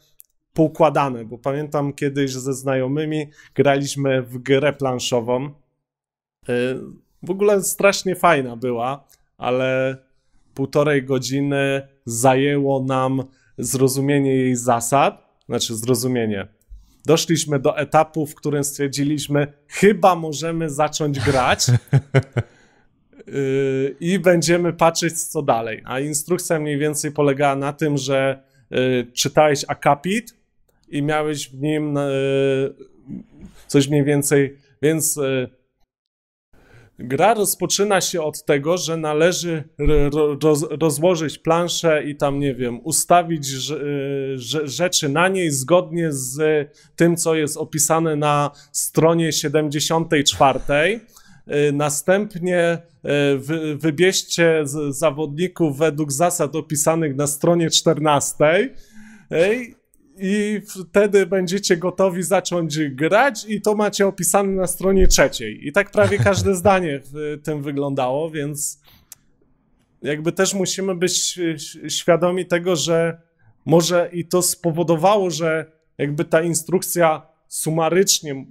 poukładane, bo pamiętam kiedyś ze znajomymi graliśmy w grę planszową. Y, w ogóle strasznie fajna była, ale półtorej godziny zajęło nam zrozumienie jej zasad, znaczy zrozumienie. Doszliśmy do etapu, w którym stwierdziliśmy, chyba możemy zacząć grać <laughs> y, i będziemy patrzeć, co dalej. A instrukcja mniej więcej polegała na tym, że y, czytałeś akapit i miałeś w nim y, coś mniej więcej, więc Gra rozpoczyna się od tego, że należy roz rozłożyć planszę i tam, nie wiem, ustawić rzeczy na niej zgodnie z tym, co jest opisane na stronie 74. Y, następnie y, wy, wybierzcie zawodników według zasad opisanych na stronie 14 i wtedy będziecie gotowi zacząć grać i to macie opisane na stronie trzeciej. I tak prawie <laughs> każde zdanie w tym wyglądało, więc jakby też musimy być świadomi tego, że może i to spowodowało, że jakby ta instrukcja sumarycznie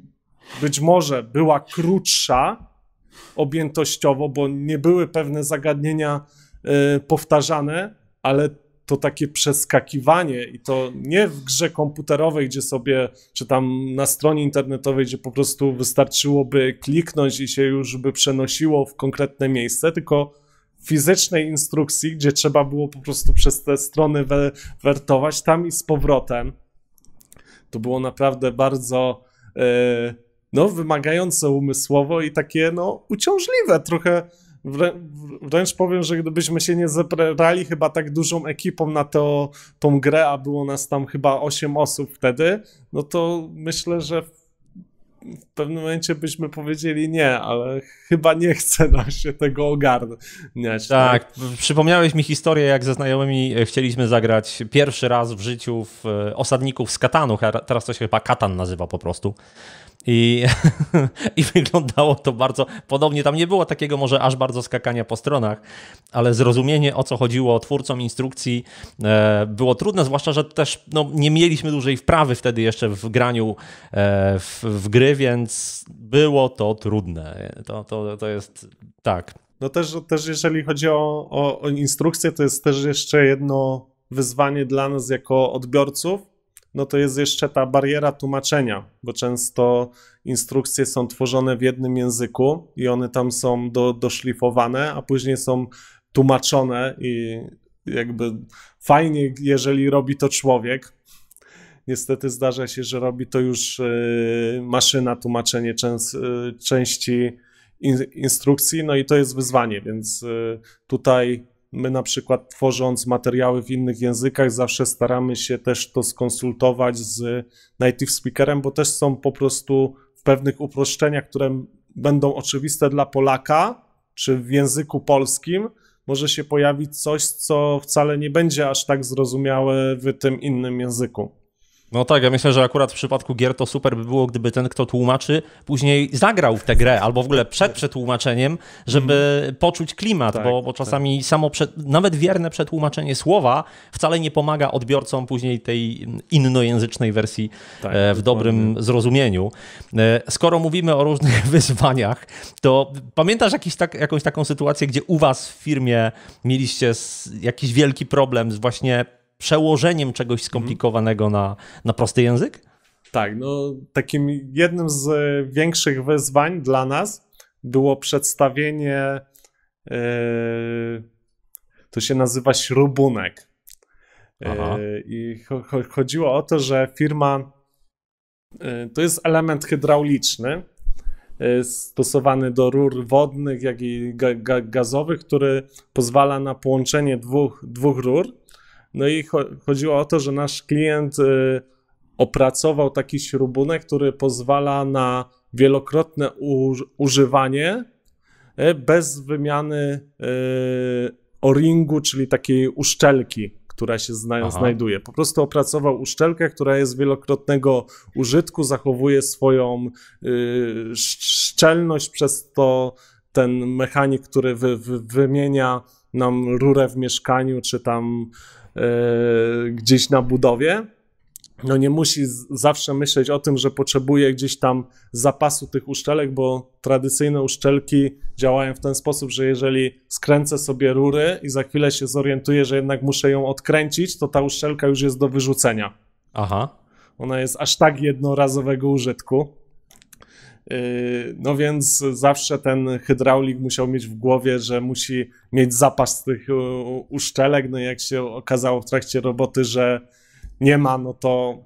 być może była krótsza objętościowo, bo nie były pewne zagadnienia y, powtarzane, ale to takie przeskakiwanie i to nie w grze komputerowej, gdzie sobie, czy tam na stronie internetowej, gdzie po prostu wystarczyłoby kliknąć i się już by przenosiło w konkretne miejsce, tylko fizycznej instrukcji, gdzie trzeba było po prostu przez te strony we, wertować tam i z powrotem. To było naprawdę bardzo yy, no, wymagające umysłowo i takie no, uciążliwe, trochę Wrę wręcz powiem, że gdybyśmy się nie zebrali chyba tak dużą ekipą na to, tą grę, a było nas tam chyba 8 osób wtedy, no to myślę, że w pewnym momencie byśmy powiedzieli nie, ale chyba nie chce nam się tego ogarniać. Tak, tak, przypomniałeś mi historię, jak ze znajomymi chcieliśmy zagrać pierwszy raz w życiu w e, Osadników z Katanu, teraz to się chyba Katan nazywa po prostu. I, <laughs> I wyglądało to bardzo podobnie. Tam nie było takiego może aż bardzo skakania po stronach, ale zrozumienie o co chodziło twórcom instrukcji e, było trudne, zwłaszcza, że też no, nie mieliśmy dużej wprawy wtedy jeszcze w graniu e, w, w gry, więc było to trudne. To, to, to jest tak. No też, też jeżeli chodzi o, o, o instrukcję, to jest też jeszcze jedno wyzwanie dla nas jako odbiorców, no to jest jeszcze ta bariera tłumaczenia, bo często instrukcje są tworzone w jednym języku i one tam są do, doszlifowane, a później są tłumaczone i jakby fajnie, jeżeli robi to człowiek. Niestety zdarza się, że robi to już y, maszyna tłumaczenie częs, y, części instrukcji, no i to jest wyzwanie, więc y, tutaj My na przykład tworząc materiały w innych językach zawsze staramy się też to skonsultować z native speakerem, bo też są po prostu w pewnych uproszczeniach, które będą oczywiste dla Polaka, czy w języku polskim może się pojawić coś, co wcale nie będzie aż tak zrozumiałe w tym innym języku. No tak, ja myślę, że akurat w przypadku gier to super by było, gdyby ten, kto tłumaczy, później zagrał w tę grę albo w ogóle przed przetłumaczeniem, żeby mhm. poczuć klimat, tak, bo, bo tak. czasami tak. samo, przed, nawet wierne przetłumaczenie słowa wcale nie pomaga odbiorcom później tej innojęzycznej wersji tak, e, w dobrym zrozumieniu. E, skoro mówimy o różnych <laughs> wyzwaniach, to pamiętasz jakiś tak, jakąś taką sytuację, gdzie u was w firmie mieliście jakiś wielki problem z właśnie przełożeniem czegoś skomplikowanego mm. na, na prosty język? Tak, no takim jednym z e, większych wyzwań dla nas było przedstawienie, yy, to się nazywa śrubunek. Yy, I chodziło o to, że firma yy, to jest element hydrauliczny stosowany do rur wodnych, jak i ga ga gazowych, który pozwala na połączenie dwóch, dwóch rur no i chodziło o to, że nasz klient y, opracował taki śrubunek, który pozwala na wielokrotne używanie y, bez wymiany y, o-ringu, czyli takiej uszczelki, która się zna Aha. znajduje. Po prostu opracował uszczelkę, która jest wielokrotnego użytku, zachowuje swoją szczelność, przez to ten mechanik, który wy, wy, wymienia nam rurę w mieszkaniu, czy tam E, gdzieś na budowie, no nie musi zawsze myśleć o tym, że potrzebuje gdzieś tam zapasu tych uszczelek, bo tradycyjne uszczelki działają w ten sposób, że jeżeli skręcę sobie rury i za chwilę się zorientuję, że jednak muszę ją odkręcić, to ta uszczelka już jest do wyrzucenia. Aha. Ona jest aż tak jednorazowego użytku. Yy, no więc zawsze ten hydraulik musiał mieć w głowie, że musi mieć zapas tych uszczelek. No i jak się okazało w trakcie roboty, że nie ma, no to,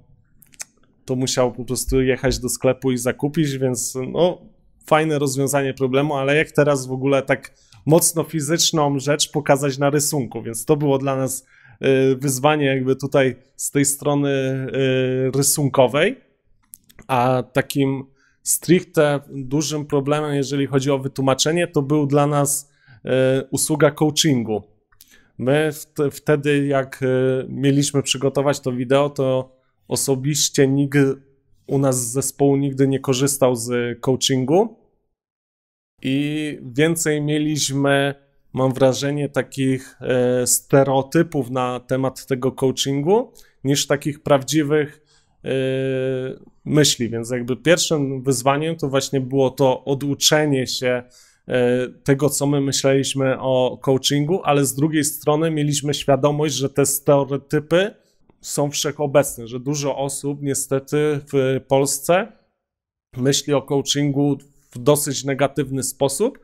to musiał po prostu jechać do sklepu i zakupić, więc no, fajne rozwiązanie problemu, ale jak teraz w ogóle tak mocno fizyczną rzecz pokazać na rysunku, więc to było dla nas yy, wyzwanie jakby tutaj z tej strony yy, rysunkowej, a takim stricte dużym problemem, jeżeli chodzi o wytłumaczenie, to był dla nas e, usługa coachingu. My wtedy, jak e, mieliśmy przygotować to wideo, to osobiście nikt u nas z zespołu nigdy nie korzystał z coachingu i więcej mieliśmy, mam wrażenie, takich e, stereotypów na temat tego coachingu niż takich prawdziwych Y, myśli. Więc jakby pierwszym wyzwaniem to właśnie było to oduczenie się y, tego, co my myśleliśmy o coachingu, ale z drugiej strony mieliśmy świadomość, że te stereotypy są wszechobecne, że dużo osób niestety w Polsce myśli o coachingu w dosyć negatywny sposób.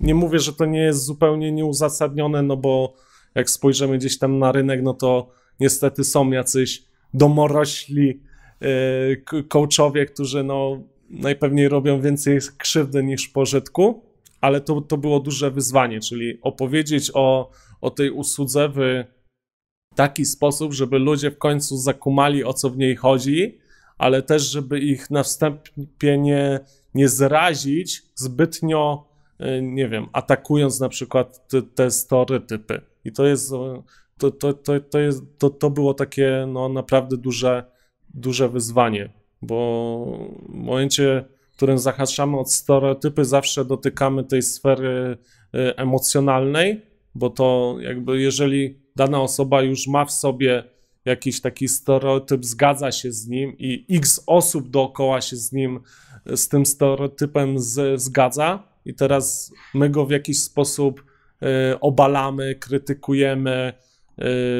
Nie mówię, że to nie jest zupełnie nieuzasadnione, no bo jak spojrzymy gdzieś tam na rynek, no to niestety są jacyś domorośli Y, coachowie, którzy no, najpewniej robią więcej krzywdy niż pożytku, ale to, to było duże wyzwanie, czyli opowiedzieć o, o tej usłudze w taki sposób, żeby ludzie w końcu zakumali o co w niej chodzi, ale też żeby ich na wstępie nie, nie zrazić zbytnio, y, nie wiem, atakując na przykład te, te stereotypy. I to jest to, to, to, to, jest, to, to było takie no, naprawdę duże duże wyzwanie, bo w momencie, w którym zahaczamy od stereotypy, zawsze dotykamy tej sfery y, emocjonalnej, bo to jakby jeżeli dana osoba już ma w sobie jakiś taki stereotyp, zgadza się z nim i x osób dookoła się z nim, y, z tym stereotypem z, zgadza i teraz my go w jakiś sposób y, obalamy, krytykujemy,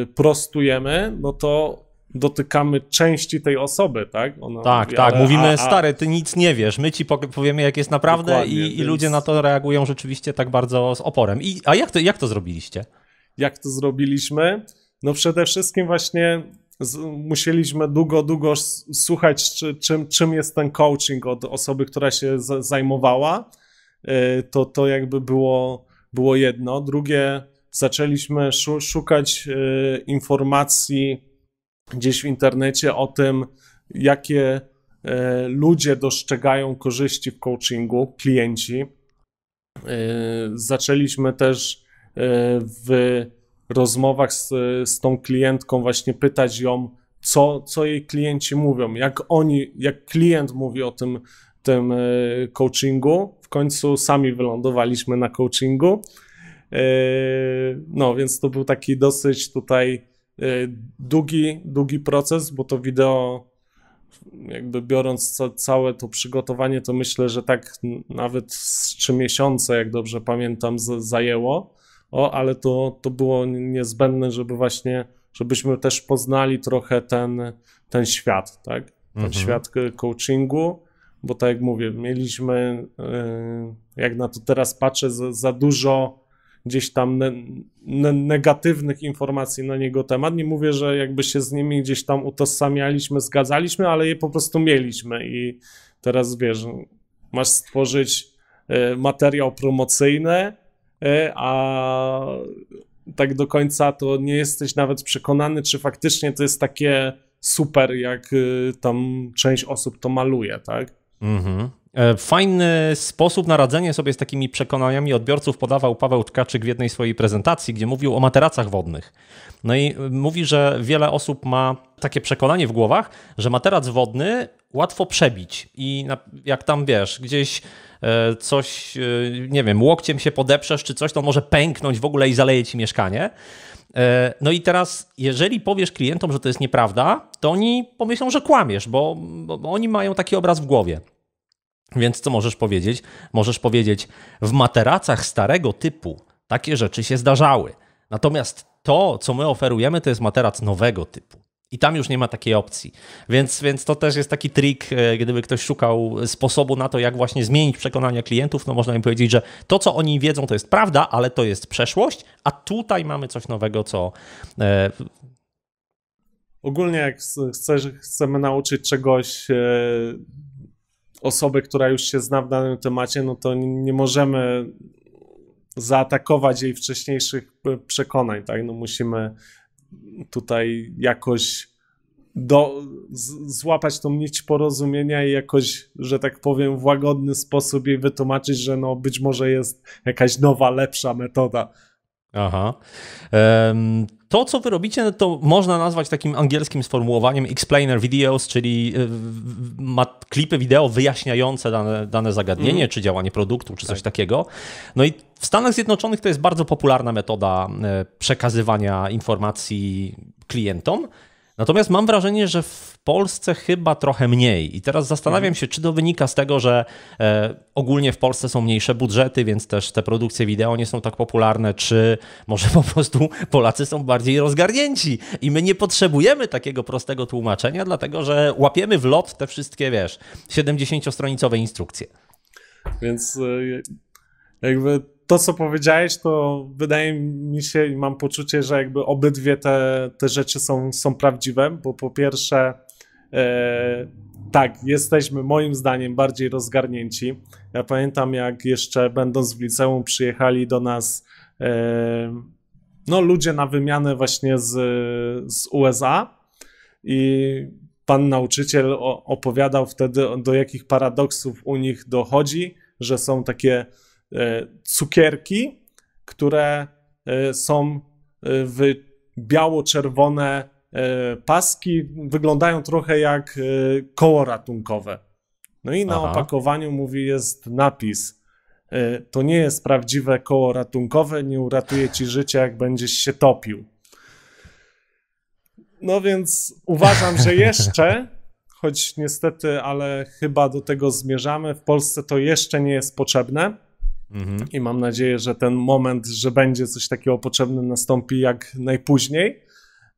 y, prostujemy, no to dotykamy części tej osoby, tak? Ona tak, mówi, tak. Mówimy, a, a... stary, ty nic nie wiesz, my ci powiemy, jak jest naprawdę i, więc... i, ludzie na to reagują rzeczywiście tak bardzo z oporem. I, a jak to, jak to zrobiliście? Jak to zrobiliśmy? No przede wszystkim właśnie z, musieliśmy długo, długo słuchać, czy, czym, czym jest ten coaching od osoby, która się z, zajmowała. Yy, to, to jakby było, było jedno. Drugie, zaczęliśmy szukać yy, informacji gdzieś w internecie o tym, jakie e, ludzie dostrzegają korzyści w coachingu, klienci. E, zaczęliśmy też e, w rozmowach z, z tą klientką właśnie pytać ją, co, co jej klienci mówią, jak oni, jak klient mówi o tym, tym coachingu. W końcu sami wylądowaliśmy na coachingu. No, więc to był taki dosyć tutaj E, długi, długi proces, bo to wideo, jakby biorąc ca całe to przygotowanie, to myślę, że tak nawet z trzy miesiące, jak dobrze pamiętam, zajęło. O, ale to, to było niezbędne, żeby właśnie, żebyśmy też poznali trochę ten, ten świat, tak? Ten mhm. świat coachingu, bo tak jak mówię, mieliśmy, e, jak na to teraz patrzę, za, za dużo gdzieś tam ne ne negatywnych informacji na niego temat. Nie mówię, że jakby się z nimi gdzieś tam utożsamialiśmy, zgadzaliśmy, ale je po prostu mieliśmy i teraz wiesz, masz stworzyć y, materiał promocyjny, y, a tak do końca to nie jesteś nawet przekonany, czy faktycznie to jest takie super, jak y, tam część osób to maluje, tak? Mhm. E, fajny sposób na radzenie sobie z takimi przekonaniami odbiorców podawał Paweł Tkaczyk w jednej swojej prezentacji, gdzie mówił o materacach wodnych. No i e, mówi, że wiele osób ma takie przekonanie w głowach, że materac wodny łatwo przebić i jak tam wiesz, gdzieś e, coś, nie wiem, łokciem się podeprzesz czy coś, to może pęknąć w ogóle i zaleje ci mieszkanie. E, no i teraz, jeżeli powiesz klientom, że to jest nieprawda, to oni pomyślą, że kłamiesz, bo, bo oni mają taki obraz w głowie. Więc co możesz powiedzieć? Możesz powiedzieć, w materacach starego typu takie rzeczy się zdarzały. Natomiast to, co my oferujemy, to jest materac nowego typu. I tam już nie ma takiej opcji. Więc, więc to też jest taki trik, e, gdyby ktoś szukał sposobu na to, jak właśnie zmienić przekonania klientów, no można im powiedzieć, że to, co oni wiedzą, to jest prawda, ale to jest przeszłość, a tutaj mamy coś nowego, co. E, Ogólnie, jak chcesz, chcemy nauczyć czegoś e, osoby, która już się zna w danym temacie, no to nie możemy zaatakować jej wcześniejszych przekonań, tak? No musimy tutaj jakoś do, z, złapać tą nić porozumienia i jakoś, że tak powiem, w łagodny sposób jej wytłumaczyć, że no być może jest jakaś nowa, lepsza metoda. Aha. Um, to, co wy robicie, no to można nazwać takim angielskim sformułowaniem explainer videos, czyli y, ma klipy wideo wyjaśniające dane, dane zagadnienie, mm. czy działanie produktu, czy tak. coś takiego. No i w Stanach Zjednoczonych to jest bardzo popularna metoda e, przekazywania informacji klientom. Natomiast mam wrażenie, że w Polsce chyba trochę mniej. I teraz zastanawiam mhm. się, czy to wynika z tego, że e, ogólnie w Polsce są mniejsze budżety, więc też te produkcje wideo nie są tak popularne, czy może po prostu Polacy są bardziej rozgarnięci i my nie potrzebujemy takiego prostego tłumaczenia, dlatego że łapiemy w lot te wszystkie, wiesz, 70-stronicowe instrukcje. Więc e, jakby to, co powiedziałeś, to wydaje mi się i mam poczucie, że jakby obydwie te, te rzeczy są, są prawdziwe, bo po pierwsze, e, tak, jesteśmy moim zdaniem bardziej rozgarnięci. Ja pamiętam, jak jeszcze będąc w liceum, przyjechali do nas e, no, ludzie na wymianę właśnie z, z USA i pan nauczyciel opowiadał wtedy, do jakich paradoksów u nich dochodzi, że są takie E, cukierki, które e, są e, w biało-czerwone paski, wyglądają trochę jak koło ratunkowe. No i na Aha. opakowaniu mówi jest napis. To nie jest prawdziwe koło ratunkowe, nie uratuje ci życia, jak będziesz się topił. No więc uważam, że <laughs> jeszcze, choć niestety, ale chyba do tego zmierzamy, w Polsce to jeszcze nie jest potrzebne Mhm. I mam nadzieję, że ten moment, że będzie coś takiego potrzebne, nastąpi jak najpóźniej.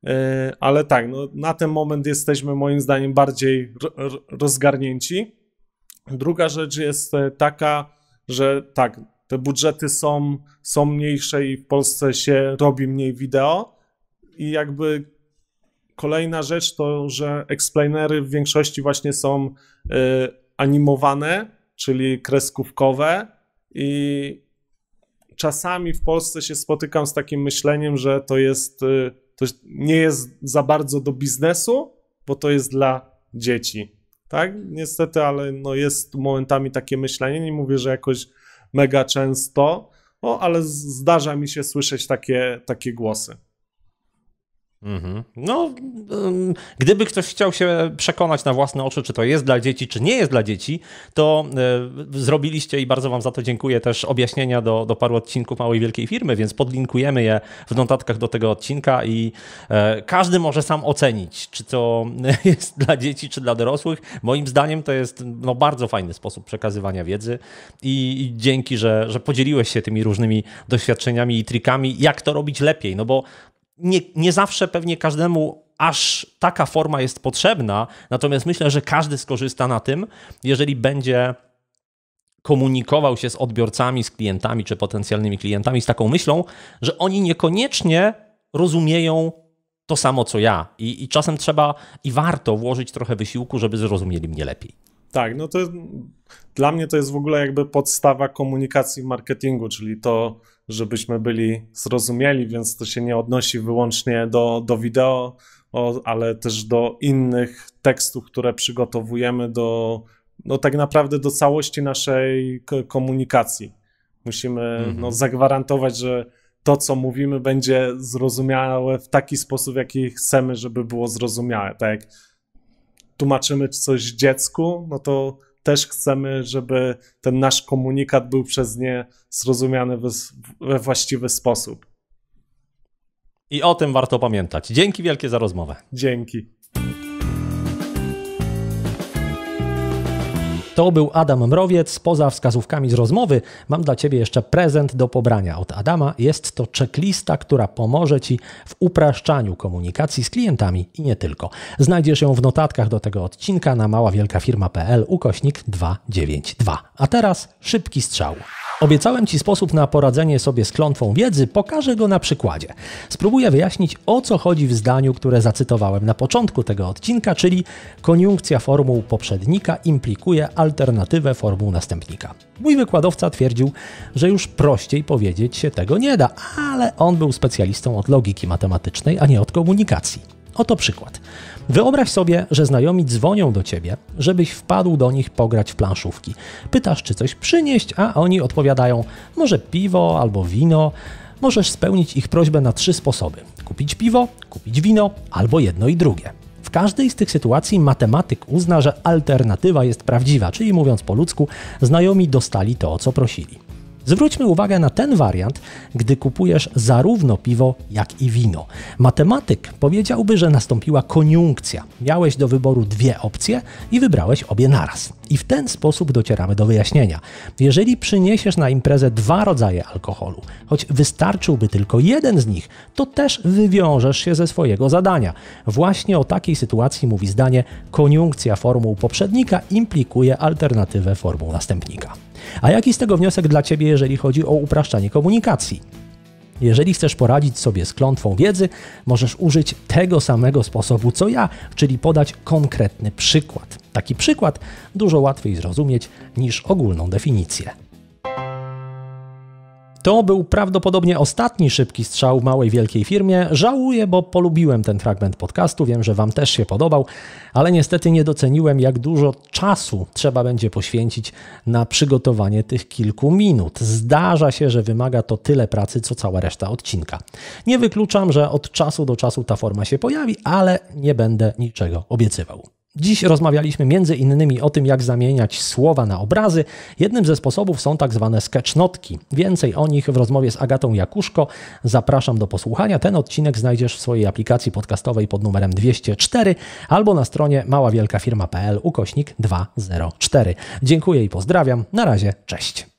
E, ale tak, no, na ten moment jesteśmy moim zdaniem bardziej rozgarnięci. Druga rzecz jest e, taka, że tak, te budżety są, są mniejsze i w Polsce się robi mniej wideo. I jakby kolejna rzecz to, że explainery w większości właśnie są y, animowane, czyli kreskówkowe, i czasami w Polsce się spotykam z takim myśleniem, że to jest, y, to nie jest za bardzo do biznesu, bo to jest dla dzieci. Tak, niestety, ale no jest momentami takie myślenie. Nie mówię, że jakoś mega często, no, ale zdarza mi się słyszeć takie, takie głosy. Mhm. No, gdyby ktoś chciał się przekonać na własne oczy, czy to jest dla dzieci, czy nie jest dla dzieci, to e, zrobiliście i bardzo Wam za to dziękuję też objaśnienia do, do paru odcinków Małej Wielkiej Firmy, więc podlinkujemy je w notatkach do tego odcinka i e, każdy może sam ocenić, czy to <laughs> jest dla dzieci, czy dla dorosłych. Moim zdaniem to jest no, bardzo fajny sposób przekazywania wiedzy i, i dzięki, że, że podzieliłeś się tymi różnymi doświadczeniami i trikami, jak to robić lepiej, no bo nie, nie zawsze pewnie każdemu aż taka forma jest potrzebna, natomiast myślę, że każdy skorzysta na tym, jeżeli będzie komunikował się z odbiorcami, z klientami czy potencjalnymi klientami z taką myślą, że oni niekoniecznie rozumieją to samo co ja. I, i czasem trzeba i warto włożyć trochę wysiłku, żeby zrozumieli mnie lepiej. Tak, no to dla mnie to jest w ogóle jakby podstawa komunikacji w marketingu, czyli to, żebyśmy byli zrozumieli, więc to się nie odnosi wyłącznie do, do wideo, o, ale też do innych tekstów, które przygotowujemy do, no tak naprawdę do całości naszej komunikacji. Musimy mhm. no, zagwarantować, że to, co mówimy, będzie zrozumiałe w taki sposób, jaki chcemy, żeby było zrozumiałe. Tak jak tłumaczymy coś dziecku, no to też chcemy, żeby ten nasz komunikat był przez nie zrozumiany we, we właściwy sposób. I o tym warto pamiętać. Dzięki wielkie za rozmowę. Dzięki. To był Adam Mrowiec. Poza wskazówkami z rozmowy mam dla Ciebie jeszcze prezent do pobrania od Adama. Jest to checklista, która pomoże Ci w upraszczaniu komunikacji z klientami i nie tylko. Znajdziesz ją w notatkach do tego odcinka na maławielkafirma.pl ukośnik 292. A teraz szybki strzał. Obiecałem Ci sposób na poradzenie sobie z klątwą wiedzy, pokażę go na przykładzie. Spróbuję wyjaśnić, o co chodzi w zdaniu, które zacytowałem na początku tego odcinka, czyli koniunkcja formuł poprzednika implikuje alternatywę formuł następnika. Mój wykładowca twierdził, że już prościej powiedzieć się tego nie da, ale on był specjalistą od logiki matematycznej, a nie od komunikacji. Oto przykład. Wyobraź sobie, że znajomi dzwonią do ciebie, żebyś wpadł do nich pograć w planszówki. Pytasz, czy coś przynieść, a oni odpowiadają: może piwo albo wino. Możesz spełnić ich prośbę na trzy sposoby: kupić piwo, kupić wino albo jedno i drugie. W każdej z tych sytuacji matematyk uzna, że alternatywa jest prawdziwa, czyli mówiąc po ludzku, znajomi dostali to, o co prosili. Zwróćmy uwagę na ten wariant, gdy kupujesz zarówno piwo, jak i wino. Matematyk powiedziałby, że nastąpiła koniunkcja. Miałeś do wyboru dwie opcje i wybrałeś obie naraz. I w ten sposób docieramy do wyjaśnienia. Jeżeli przyniesiesz na imprezę dwa rodzaje alkoholu, choć wystarczyłby tylko jeden z nich, to też wywiążesz się ze swojego zadania. Właśnie o takiej sytuacji mówi zdanie: koniunkcja formuł poprzednika implikuje alternatywę formuł następnika. A jaki z tego wniosek dla Ciebie, jeżeli chodzi o upraszczanie komunikacji? Jeżeli chcesz poradzić sobie z klątwą wiedzy, możesz użyć tego samego sposobu co ja, czyli podać konkretny przykład. Taki przykład dużo łatwiej zrozumieć niż ogólną definicję. To był prawdopodobnie ostatni szybki strzał w małej wielkiej firmie. Żałuję, bo polubiłem ten fragment podcastu, wiem, że Wam też się podobał, ale niestety nie doceniłem, jak dużo czasu trzeba będzie poświęcić na przygotowanie tych kilku minut. Zdarza się, że wymaga to tyle pracy, co cała reszta odcinka. Nie wykluczam, że od czasu do czasu ta forma się pojawi, ale nie będę niczego obiecywał. Dziś rozmawialiśmy między innymi o tym, jak zamieniać słowa na obrazy. Jednym ze sposobów są tak zwane sketchnotki. Więcej o nich w rozmowie z Agatą Jakuszko. Zapraszam do posłuchania. Ten odcinek znajdziesz w swojej aplikacji podcastowej pod numerem 204 albo na stronie maławielkafirma.pl ukośnik 204. Dziękuję i pozdrawiam. Na razie, cześć.